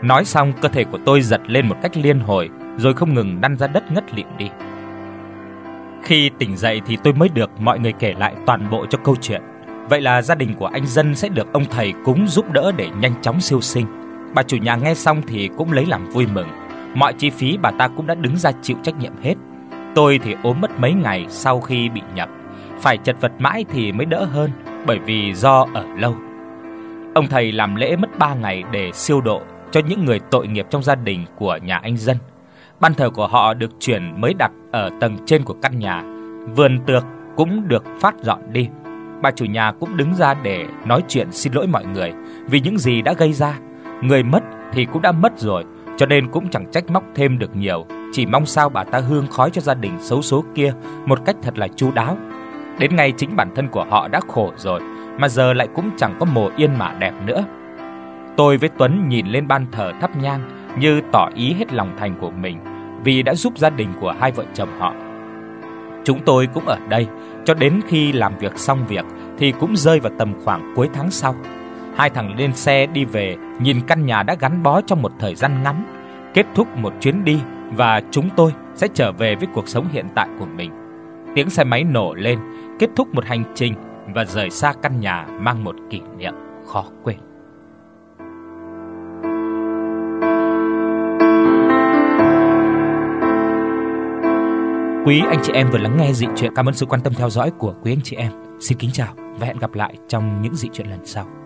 Nói xong, cơ thể của tôi giật lên một cách liên hồi, rồi không ngừng lăn ra đất ngất lịm đi. Khi tỉnh dậy thì tôi mới được mọi người kể lại toàn bộ cho câu chuyện. Vậy là gia đình của anh Dân sẽ được ông thầy cúng giúp đỡ để nhanh chóng siêu sinh. Bà chủ nhà nghe xong thì cũng lấy làm vui mừng, mọi chi phí bà ta cũng đã đứng ra chịu trách nhiệm hết. Tôi thì ốm mất mấy ngày sau khi bị nhập, phải chật vật mãi thì mới đỡ hơn, bởi vì do ở lâu. Ông thầy làm lễ mất 3 ngày để siêu độ cho những người tội nghiệp trong gia đình của nhà anh dân. Ban thờ của họ được chuyển mới đặt ở tầng trên của căn nhà. Vườn tược cũng được phát dọn đi. Bà chủ nhà cũng đứng ra để nói chuyện xin lỗi mọi người vì những gì đã gây ra người mất thì cũng đã mất rồi, cho nên cũng chẳng trách móc thêm được nhiều, chỉ mong sao bà ta hương khói cho gia đình xấu số kia một cách thật là chu đáo. Đến ngày chính bản thân của họ đã khổ rồi, mà giờ lại cũng chẳng có mồ yên mà đẹp nữa. Tôi với Tuấn nhìn lên ban thờ thắp nhang như tỏ ý hết lòng thành của mình vì đã giúp gia đình của hai vợ chồng họ. Chúng tôi cũng ở đây cho đến khi làm việc xong việc thì cũng rơi vào tầm khoảng cuối tháng sau. Hai thằng lên xe đi về, nhìn căn nhà đã gắn bó trong một thời gian ngắn, kết thúc một chuyến đi và chúng tôi sẽ trở về với cuộc sống hiện tại của mình. Tiếng xe máy nổ lên, kết thúc một hành trình và rời xa căn nhà mang một kỷ niệm khó quên. Quý anh chị em vừa lắng nghe dị chuyện. Cảm ơn sự quan tâm theo dõi của quý anh chị em. Xin kính chào và hẹn gặp lại trong những dị chuyện lần sau.